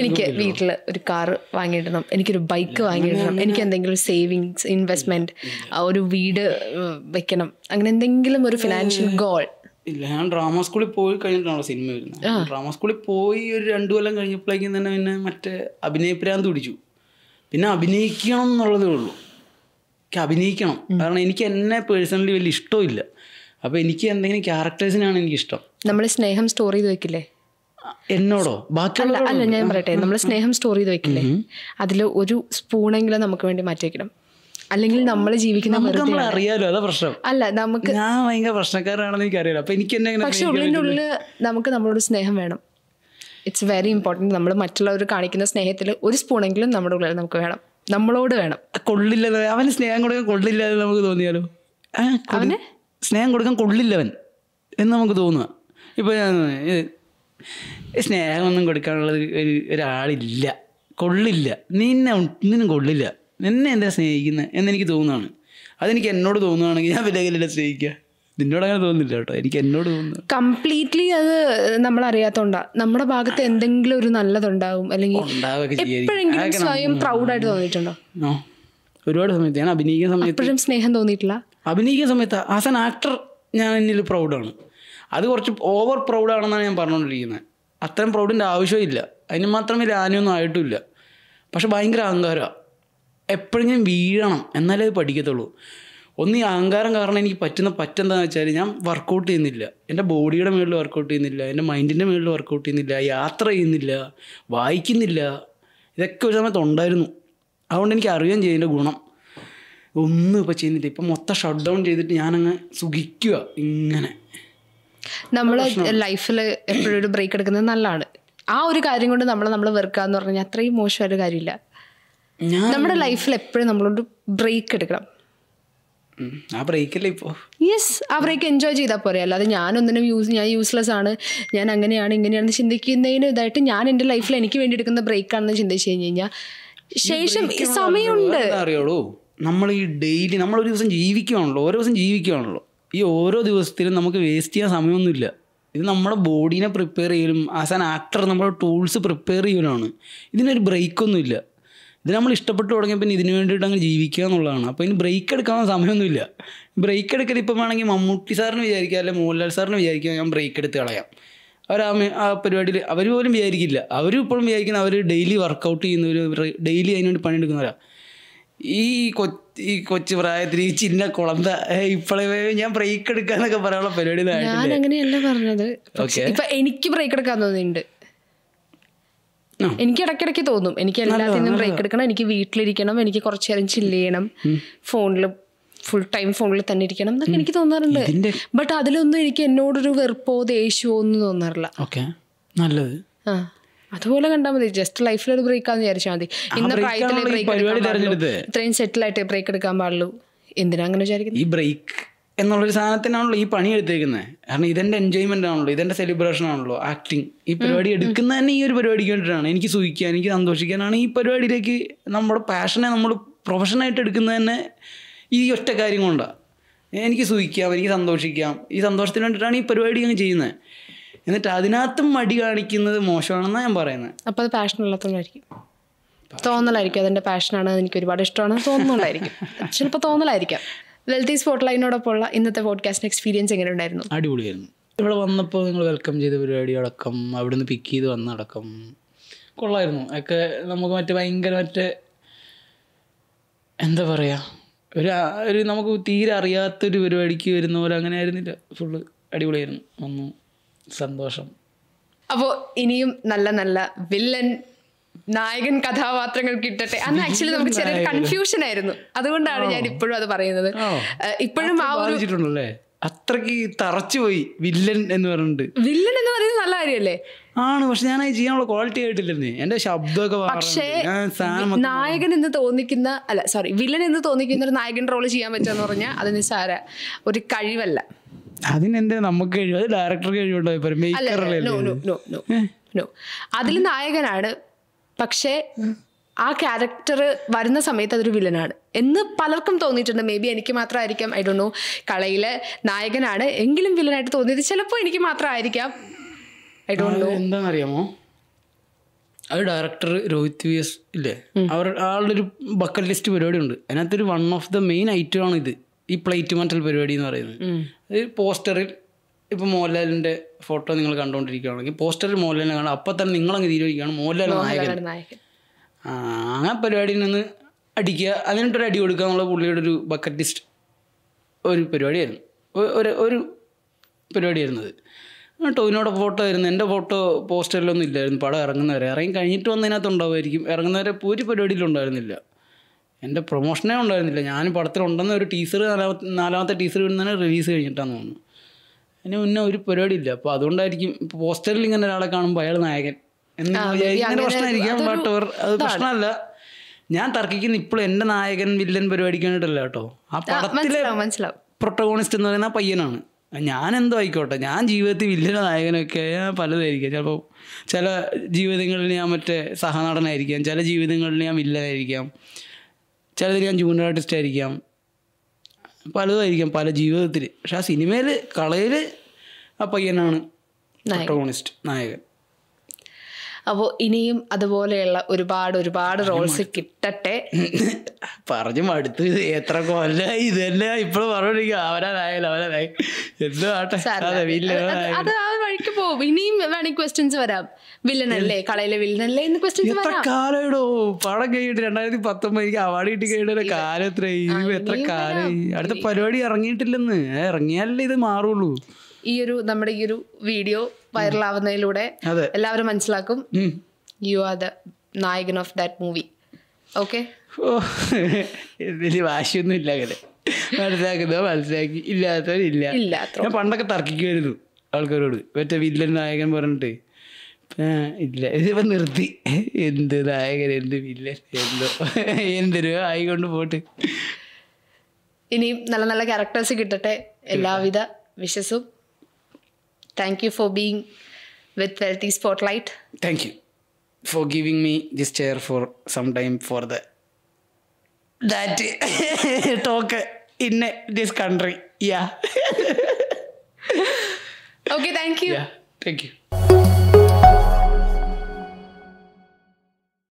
[SPEAKER 1] എനിക്ക് വീട്ടിൽ
[SPEAKER 2] ഒരു കാർ വാങ്ങിയിടണം എനിക്കൊരു ബൈക്ക് വാങ്ങിയിടണം എനിക്ക് എന്തെങ്കിലും സേവിങ്സ് ഇൻവെസ്റ്റ്മെന്റ് ഒരു വീട് വെക്കണം അങ്ങനെ എന്തെങ്കിലും ഒരു ഫിനാൻഷ്യൽ ഗോൾ
[SPEAKER 1] ഇല്ല ഞാൻ ഡ്രാമ സ്കൂളിൽ പോയി കഴിഞ്ഞിട്ടാണോ സിനിമ വരുന്നത് ഡ്രാമ സ്കൂളിൽ പോയി ഒരു രണ്ടു കൊല്ലം കഴിഞ്ഞപ്പോഴേക്കും തന്നെ പിന്നെ മറ്റേ അഭിനയപ്രാന്ത് പിടിച്ചു പിന്നെ അഭിനയിക്കണം എന്നുള്ളതേ ഉള്ളൂ എനിക്ക് അഭിനയിക്കണം കാരണം എനിക്ക് എന്നെ പേഴ്സണലി വലിയ ഇഷ്ടമില്ല അപ്പോൾ എനിക്ക് എന്തെങ്കിലും ക്യാരക്ടേഴ്സിനാണ് എനിക്കിഷ്ടം
[SPEAKER 2] നമ്മൾ സ്നേഹം സ്റ്റോർ ചെയ്ത് വെക്കില്ലേ
[SPEAKER 1] എന്നോടോ അല്ല അല്ല ഞാൻ പറയട്ടെ നമ്മൾ സ്നേഹം
[SPEAKER 2] സ്റ്റോർ ചെയ്ത് വെക്കില്ലേ അതിൽ ഒരു സ്പൂണെങ്കിലും നമുക്ക് വേണ്ടി മാറ്റി വെക്കണം അല്ലെങ്കിൽ നമ്മൾ ജീവിക്കുന്ന നമ്മൾ അറിയാലോ അതാ പ്രശ്നം അല്ല നമുക്ക്
[SPEAKER 1] ഞാൻ ഭയങ്കര പ്രശ്നക്കാരാണെന്ന് എനിക്കറിയാലോ അപ്പൊ എനിക്ക് എന്നെ പക്ഷെ ഉള്ളിനുള്ളിൽ
[SPEAKER 2] നമുക്ക് നമ്മളോട് സ്നേഹം വേണം ഇറ്റ്സ് വെരി ഇമ്പോർട്ടൻറ്റ് നമ്മൾ മറ്റുള്ളവർ കാണിക്കുന്ന സ്നേഹത്തിൽ ഒരു സ്പൂണെങ്കിലും നമ്മുടെ ഉള്ളിൽ നമുക്ക് വേണം
[SPEAKER 1] നമ്മളോട് വേണം കൊള്ളില്ല അവന് സ്നേഹം കൊടുക്കാൻ കൊള്ളില്ല നമുക്ക് തോന്നിയാലോ അവന് സ്നേഹം കൊടുക്കാൻ കൊള്ളില്ലവൻ എന്ന് നമുക്ക് തോന്നുക ഇപ്പൊ ഞാൻ സ്നേഹമൊന്നും കൊടുക്കാനുള്ള ഒരു ഒരാളില്ല കൊള്ളില്ല നിന്നെ ഒന്നിനും കൊള്ളില്ല നിന്നെ എന്താ സ്നേഹിക്കുന്നത് എന്നെനിക്ക് തോന്നുകയാണ് അതെനിക്ക് എന്നോട് തോന്നുകയാണെങ്കിൽ ഞാൻ പിന്നെ എങ്ങനെ സ്നേഹിക്കുക നിന്നോട് അങ്ങനെ തോന്നുന്നില്ല കേട്ടോ എനിക്ക് എന്നോട് തോന്നുന്നു
[SPEAKER 2] കംപ്ലീറ്റ്ലി അത് നമ്മൾ അറിയാത്തോണ്ടാ നമ്മുടെ ഭാഗത്ത് എന്തെങ്കിലും ഒരു നല്ലതുണ്ടാവും അല്ലെങ്കിൽ സ്വയം പ്രൗഡായിട്ട് തോന്നിയിട്ടുണ്ടോ
[SPEAKER 1] ഒരുപാട് സമയത്ത് ഞാൻ അഭിനയിക്കുന്ന സമയത്ത് എപ്പോഴും
[SPEAKER 2] സ്നേഹം തോന്നിയിട്ടില്ല
[SPEAKER 1] അഭിനയിക്കുന്ന സമയത്ത് ആസ് ആൻ ആക്ടർ ഞാൻ എന്നിൽ പ്രൗഡാണ് അത് കുറച്ച് ഓവർ പ്രൗഡാണെന്നാണ് ഞാൻ പറഞ്ഞുകൊണ്ടിരിക്കുന്നത് അത്രയും പ്രൗഡിൻ്റെ ആവശ്യമില്ല അതിന് മാത്രമേ ലാനിയൊന്നും ആയിട്ടുമില്ല പക്ഷെ ഭയങ്കര അഹങ്കാരമാണ് എപ്പോഴെങ്കിലും വീഴണം എന്നാലേ അത് പഠിക്കത്തുള്ളൂ ഒന്ന് ഈ അഹങ്കാരം കാരണം എനിക്ക് പറ്റുന്ന പറ്റെന്താണെന്ന് വെച്ചാൽ ഞാൻ വർക്കൗട്ട് ചെയ്യുന്നില്ല എൻ്റെ ബോഡിയുടെ മുകളിൽ വർക്കൗട്ട് ചെയ്യുന്നില്ല എൻ്റെ മൈൻഡിൻ്റെ മുകളിൽ വർക്കൗട്ട് ചെയ്യുന്നില്ല യാത്ര ചെയ്യുന്നില്ല വായിക്കുന്നില്ല ഇതൊക്കെ ഒരു സമയത്ത് ഉണ്ടായിരുന്നു അതുകൊണ്ട് എനിക്ക് അറിയാൻ ചെയ്യുന്നതിൻ്റെ ഗുണം ഒന്നും ഇപ്പോൾ ചെയ്യുന്നില്ല ഇപ്പം മൊത്തം ഷട്ട് ഡൗൺ ചെയ്തിട്ട് ഞാനങ്ങ് സുഖിക്കുക ഇങ്ങനെ
[SPEAKER 2] നമ്മൾ ലൈഫിൽ എപ്പോഴും ഒരു ബ്രേക്ക് എടുക്കുന്നത് നല്ലതാണ് ആ ഒരു കാര്യം കൊണ്ട് നമ്മൾ നമ്മൾ വെറുക്കുക എന്ന് പറഞ്ഞാൽ അത്രയും മോശമായൊരു കാര്യമില്ല നമ്മുടെ ലൈഫിൽ എപ്പോഴും നമ്മളോട് ബ്രേക്ക് എടുക്കണം
[SPEAKER 1] ആ ബ്രേക്കല്ലേ ഇപ്പോൾ
[SPEAKER 2] യെസ് ആ ബ്രേക്ക് എൻജോയ് ചെയ്താൽ പോരെ അല്ലാതെ ഞാനൊന്നിനും യൂസ് ഞാൻ യൂസ്ലെസ് ആണ് ഞാൻ അങ്ങനെയാണ് ഇങ്ങനെയാണെന്ന് ചിന്തിക്കുന്നതിന് ഇതായിട്ട് ഞാൻ എൻ്റെ ലൈഫിൽ എനിക്ക് വേണ്ടി എടുക്കുന്ന ബ്രേക്കാണെന്ന് ചിന്തിച്ചു കഴിഞ്ഞ് കഴിഞ്ഞാൽ ശേഷം സമയമുണ്ട്
[SPEAKER 1] അറിയുള്ളൂ നമ്മൾ ഈ ഡെയിലി നമ്മൾ ഒരു ദിവസം ജീവിക്കുകയാണല്ലോ ഓരോ ദിവസം ജീവിക്കുകയാണല്ലോ ഈ ഓരോ ദിവസത്തിലും നമുക്ക് വേസ്റ്റ് ചെയ്യാൻ സമയമൊന്നുമില്ല ഇത് നമ്മുടെ ബോഡീനെ പ്രിപ്പയർ ചെയ്യലും ആസ് ആൻ ആക്ടർ നമ്മുടെ ടൂൾസ് പ്രിപ്പയർ ചെയ്യലാണ് ഇതിനൊരു ബ്രേക്കൊന്നുമില്ല ഇത് നമ്മൾ ഇഷ്ടപ്പെട്ട് തുടങ്ങിയ പിന്നെ ഇതിന് വേണ്ടിയിട്ട് അങ്ങ് ജീവിക്കുക എന്നുള്ളതാണ് അപ്പോൾ ഇനി ബ്രേക്ക് എടുക്കാൻ സമയമൊന്നുമില്ല ബ്രേക്ക് എടുക്കൽ ഇപ്പം വേണമെങ്കിൽ മമ്മൂട്ടി സാറിന് വിചാരിക്കുക അല്ലെങ്കിൽ മോഹൻലാൽ സാറിന് വിചാരിക്കുക ഞാൻ ബ്രേക്ക് എടുത്ത് കളയാം അവർ ആ പരിപാടിയിൽ അവർ പോലും വിചാരിക്കില്ല അവരും ഇപ്പോഴും വിചാരിക്കുന്ന അവർ ഡെയിലി വർക്കൗട്ട് ചെയ്യുന്നവർ ഡെയിലി അതിനുവേണ്ടി പണിയെടുക്കുന്നവരാണ് ഈ കൊ ഈ കൊച്ചു പ്രായത്തിൽ ഈ ചിന്ന കുളന്ത ഇപ്പോഴേ ഞാൻ ബ്രേക്ക് എടുക്കാന്നൊക്കെ പറയാനുള്ള പരിപാടി ഞാൻ
[SPEAKER 2] അങ്ങനെയല്ല പറഞ്ഞത് ഇപ്പൊ എനിക്ക് ബ്രേക്ക് എടുക്കാൻ തോന്നിയിട്ടുണ്ട് എനിക്ക് ഇടയ്ക്കിടയ്ക്ക് തോന്നും എനിക്ക് എല്ലാത്തിനും ബ്രേക്ക് എടുക്കണം എനിക്ക് വീട്ടിലിരിക്കണം എനിക്ക് കുറച്ചു നേരം ചില്ല് ചെയ്യണം ഫോണിൽ ഫുൾ ടൈം ഫോണിൽ തന്നെ ഇരിക്കണം എന്നൊക്കെ എനിക്ക് തോന്നാറുണ്ട് ബട്ട് അതിലൊന്നും എനിക്ക് എന്നോടൊരു വെറുപ്പോ ദേഷ്യമോ ഒന്നും തോന്നാറില്ല നല്ലത് ആ അതുപോലെ കണ്ടാൽ മതി ജസ്റ്റ് ലൈഫിൽ ഒരു ആണെന്ന് വിചാരിച്ചാൽ മതി ഇന്ന പ്രായത്തിലെ ബ്രേക്ക് ഇത്രയും സെറ്റിൽ ആയിട്ട് ബ്രേക്ക് എടുക്കാൻ പാടുള്ളൂ എന്തിനാ അങ്ങനെ വിചാരിക്കുന്നത്
[SPEAKER 1] ഈ ബ്രേക്ക് എന്നുള്ളൊരു സാധനത്തിനാണല്ലോ ഈ പണി എടുത്തേക്കുന്നത് കാരണം ഇതെന്റെ എൻജോയ്മെന്റ് ആണല്ലോ ഇതെന്റെ സെലിബ്രേഷൻ ആണല്ലോ ആക്ടിങ് ഈ പരിപാടി എടുക്കുന്ന തന്നെ ഈ ഒരു പരിപാടിക്ക് വേണ്ടിയിട്ടാണ് എനിക്ക് സുഖിക്കാൻ എനിക്ക് സന്തോഷിക്കാനാണ് ഈ പരിപാടിയിലേക്ക് നമ്മുടെ പാഷനെ നമ്മൾ പ്രൊഫഷനായിട്ട് എടുക്കുന്നത് തന്നെ ഈ ഒറ്റ കാര്യം കൊണ്ടാണ് എനിക്ക് സുഖിക്കാം എനിക്ക് സന്തോഷിക്കാം ഈ സന്തോഷത്തിന് വേണ്ടിയിട്ടാണ് ഈ പരിപാടി അങ്ങ് ചെയ്യുന്നത് എന്നിട്ട് അതിനകത്തും മടി കാണിക്കുന്നത് മോശമാണെന്നാണ് ഞാൻ പറയുന്നത്
[SPEAKER 2] അപ്പോൾ അത് പാഷൻ ഇല്ലാത്തതുകൊണ്ടായിരിക്കും തോന്നലായിരിക്കും അതിൻ്റെ പാഷനാണ് എനിക്ക് ഒരുപാട് ഇഷ്ടമാണ് തോന്നുന്നുണ്ടായിരിക്കും (laughs) ചിലപ്പോൾ തോന്നലായിരിക്കാം വെൽത്തി സ്പോട്ട്ലൈനോടൊപ്പമുള്ള ഇന്നത്തെ പോഡ്കാസ്റ്റ്
[SPEAKER 1] എക്സ്പീരിയൻസ് എങ്ങനെ ഉണ്ടായിരുന്നു അടിപൊളിയായിരുന്നു ഇവിടെ വന്നപ്പോൾ നിങ്ങൾ വെൽക്കം ചെയ്ത പരിപാടി അടക്കം അവിടെ നിന്ന് പിക്ക് ചെയ്ത് വന്നടക്കം കൊള്ളായിരുന്നു ഒക്കെ നമുക്ക് മറ്റേ ഭയങ്കര മറ്റേ എന്താ പറയുക ഒരു ഒരു നമുക്ക് തീരെ അറിയാത്തൊരു പരിപാടിക്ക് വരുന്ന പോലെ അങ്ങനെ ആയിരുന്നില്ല ഫുള്ള് അടിപൊളിയായിരുന്നു വന്നു സന്തോഷം
[SPEAKER 2] അപ്പോ ഇനിയും നല്ല നല്ല വില്ലൻ നായകൻ കഥാപാത്രങ്ങൾ കിട്ടട്ടെ അന്ന് ആക്ച്വലി നമുക്ക് ചെറിയൊരു കൺഫ്യൂഷൻ ആയിരുന്നു അതുകൊണ്ടാണ് ഞാൻ ഇപ്പോഴും അത് പറയുന്നത് ഇപ്പോഴും ആ ഒരു
[SPEAKER 1] അത്രക്ക് തറച്ചുപോയി വില്ലൻ എന്ന് പറഞ്ഞിട്ട് വില്ലൻ എന്ന് പറയുന്നത് നല്ല കാര്യമല്ലേ ആണ് പക്ഷെ ഞാൻ അത് ചെയ്യാനുള്ള ക്വാളിറ്റി ആയിട്ടില്ലെന്നേ എന്റെ ശബ്ദമൊക്കെ പക്ഷേ നായകൻ എന്ന് തോന്നിക്കുന്ന
[SPEAKER 2] അല്ല സോറി വില്ലൻ എന്ന് തോന്നിക്കുന്ന ഒരു നായകൻ റോൾ ചെയ്യാൻ പറ്റുക എന്ന് പറഞ്ഞാൽ അത് നിസ്സാര ഒരു കഴിവല്ല
[SPEAKER 1] അതിനെന്താ നമുക്ക് കഴിയും അത് ഡയറക്ടർക്ക് കഴിവുണ്ടോ
[SPEAKER 2] അതിൽ നായകനാണ് പക്ഷേ ആ ക്യാരക്ടർ വരുന്ന സമയത്ത് അതൊരു വില്ലനാണ് എന്ന് പലർക്കും തോന്നിയിട്ടുണ്ട് മേ ബി എനിക്ക് മാത്രമായിരിക്കാം ഐ ഡോണ്ട് നോ കളയിലെ നായകനാണ് എങ്കിലും വില്ലനായിട്ട് തോന്നിയത് ചിലപ്പോൾ എനിക്ക് മാത്രമായിരിക്കാം ഐ ഡോ നോ
[SPEAKER 1] എന്താണെന്നറിയാമോ ആ ഡയറക്ടർ രോഹിത് വി എസ് ഇല്ലേ അവർ ആളുടെ ഒരു ബക്കറ്റ് ലിസ്റ്റ് പരിപാടി ഉണ്ട് അതിനകത്തൊരു one of the main item ആണ് ഇത് ഈ പ്ലേറ്റ് മെൻ്റൽ പരിപാടി എന്ന് പറയുന്നത് ഈ പോസ്റ്ററിൽ ഇപ്പം മോഹൻലാലിൻ്റെ ഫോട്ടോ നിങ്ങൾ കണ്ടുകൊണ്ടിരിക്കുകയാണെങ്കിൽ പോസ്റ്ററിൽ മോഹൻലാലിനെ കാണാം അപ്പം തന്നെ നിങ്ങളങ്ങ് തീരുമാനിക്കുകയാണ് മോഹൻലാൽ നായകൻ ആ പരിപാടിയിൽ നിന്ന് അടിക്കുക അതിനിട്ടൊരു അടി കൊടുക്കുക എന്നുള്ള പുള്ളിയുടെ ഒരു ബക്കറ്റ് ലിസ്റ്റ് ഒരു പരിപാടിയായിരുന്നു ഒരു ഒരു പരിപാടിയായിരുന്നത് ടോവിനോടെ ഫോട്ടോ ആയിരുന്നു എൻ്റെ ഫോട്ടോ പോസ്റ്ററിലൊന്നും ഇല്ലായിരുന്നു പടം ഇറങ്ങുന്നവരെ ഇറങ്ങി കഴിഞ്ഞിട്ട് വന്നതിനകത്ത് ഉണ്ടാവുമായിരിക്കും ഇറങ്ങുന്നവരെ ഒരു പരിപാടിയിലുണ്ടായിരുന്നില്ല എൻ്റെ പ്രൊമോഷനേ ഉണ്ടായിരുന്നില്ല ഞാൻ ഉണ്ടെന്ന ഒരു ടീസർ നാലാമത്തെ നാലാമത്തെ ടീസർ ഇടുന്നതിന് റിലീസ് കഴിഞ്ഞിട്ടാന്ന് തോന്നുന്നു അതിന് മുന്നേ ഒരു പരിപാടി ഇല്ല അപ്പോൾ അതുകൊണ്ടായിരിക്കും പോസ്റ്ററിൽ ഇങ്ങനെ ഒരാളെ കാണുമ്പോൾ അയാൾ നായകൻ എന്ന് വിചാരിക്കുന്ന പ്രശ്നമായിരിക്കാം ബട്ട് അത് പ്രശ്നമല്ല ഞാൻ തർക്കിക്കുന്ന ഇപ്പോഴും എൻ്റെ നായകൻ വില്ലൻ പരിപാടിക്ക് വേണ്ടിയിട്ടല്ല കേട്ടോ ആ പടത്തിലെ പ്രൊട്ടഗോണിസ്റ്റ് എന്ന് പറയുന്ന പയ്യനാണ് ഞാൻ എന്തോ ആയിക്കോട്ടെ ഞാൻ ജീവിതത്തിൽ വില്ലനെ നായകനൊക്കെ പലതായിരിക്കാം ചിലപ്പോൾ ചില ജീവിതങ്ങളിൽ ഞാൻ മറ്റേ സഹനടനായിരിക്കാം ചില ജീവിതങ്ങളിൽ ഞാൻ വില്ലനായിരിക്കാം ചിലത് ഞാൻ ജൂനിയർ ആർട്ടിസ്റ്റ് ആയിരിക്കാം പലതായിരിക്കാം പല ജീവിതത്തിൽ പക്ഷെ ആ സിനിമയിൽ കളയിൽ ആ പയ്യനാണ്
[SPEAKER 2] പ്രൊട്ടോണിസ്റ്റ് നായകൻ അപ്പോൾ ഇനിയും അതുപോലെയുള്ള ഒരുപാട് ഒരുപാട് റോൾസ് കിട്ടട്ടെ
[SPEAKER 1] പറഞ്ഞു മടുത്തു ഇത് എത്ര കൊല്ലായി ഇതെല്ലാം ഇപ്പോഴും പറഞ്ഞോണ്ടിരിക്കും അവനായി അവനായി അത്
[SPEAKER 2] ആ വഴിക്ക് പോകും ഇനിയും വേണമെങ്കിൽ ക്വസ്റ്റ്യൻസ് വരാം വില്ലനല്ലേ കളയിലെ വില്ലനല്ലേ എന്ന് ക്വസ്റ്റ്യൻസ് എത്ര
[SPEAKER 1] കാലോ പടം കഴിഞ്ഞിട്ട് രണ്ടായിരത്തി പത്തൊമ്പതിലേക്ക് അവാർഡ് കിട്ടി കഴിഞ്ഞ കാലം എത്ര എത്ര കാലം അടുത്ത പരിപാടി ഇറങ്ങിയിട്ടില്ലെന്ന് ഇറങ്ങിയാലേ ഇത് മാറുള്ളൂ
[SPEAKER 2] ഈ ഒരു നമ്മുടെ ഈ ഒരു വീഡിയോ വൈറലാവുന്നതിലൂടെ എല്ലാവരും മനസ്സിലാക്കും യു ആർ ദ നായകൻ ഓഫ് ദാറ്റ് മൂവി ഓക്കെ
[SPEAKER 1] വലിയ വാശിയൊന്നും ഇല്ല അങ്ങനെ മനസ്സിലാക്കുന്നോ മനസ്സിലാക്കി ഇല്ലാത്തവരില്ല ഞാൻ പണ്ടൊക്കെ തർക്കിക്കുമായിരുന്നു ആൾക്കാരോട് മറ്റേ വില്ലൻ നായകൻ പറഞ്ഞിട്ട് ഇല്ല ഇതിപ്പോ നിർത്തി എന്ത് നായകൻ എന്ത് വില്ലൻ എന്തോ എന്തൊരു ആയിക്കൊണ്ട് പോട്ട്
[SPEAKER 2] ഇനിയും നല്ല നല്ല ക്യാരക്ടേഴ്സ് കിട്ടട്ടെ എല്ലാവിധ വിശ്വസും Thank you for being with Wealthy Spotlight.
[SPEAKER 1] Thank you for giving me this chair for some time for the that (laughs) talk in this country. Yeah. okay, thank you. Yeah, thank you.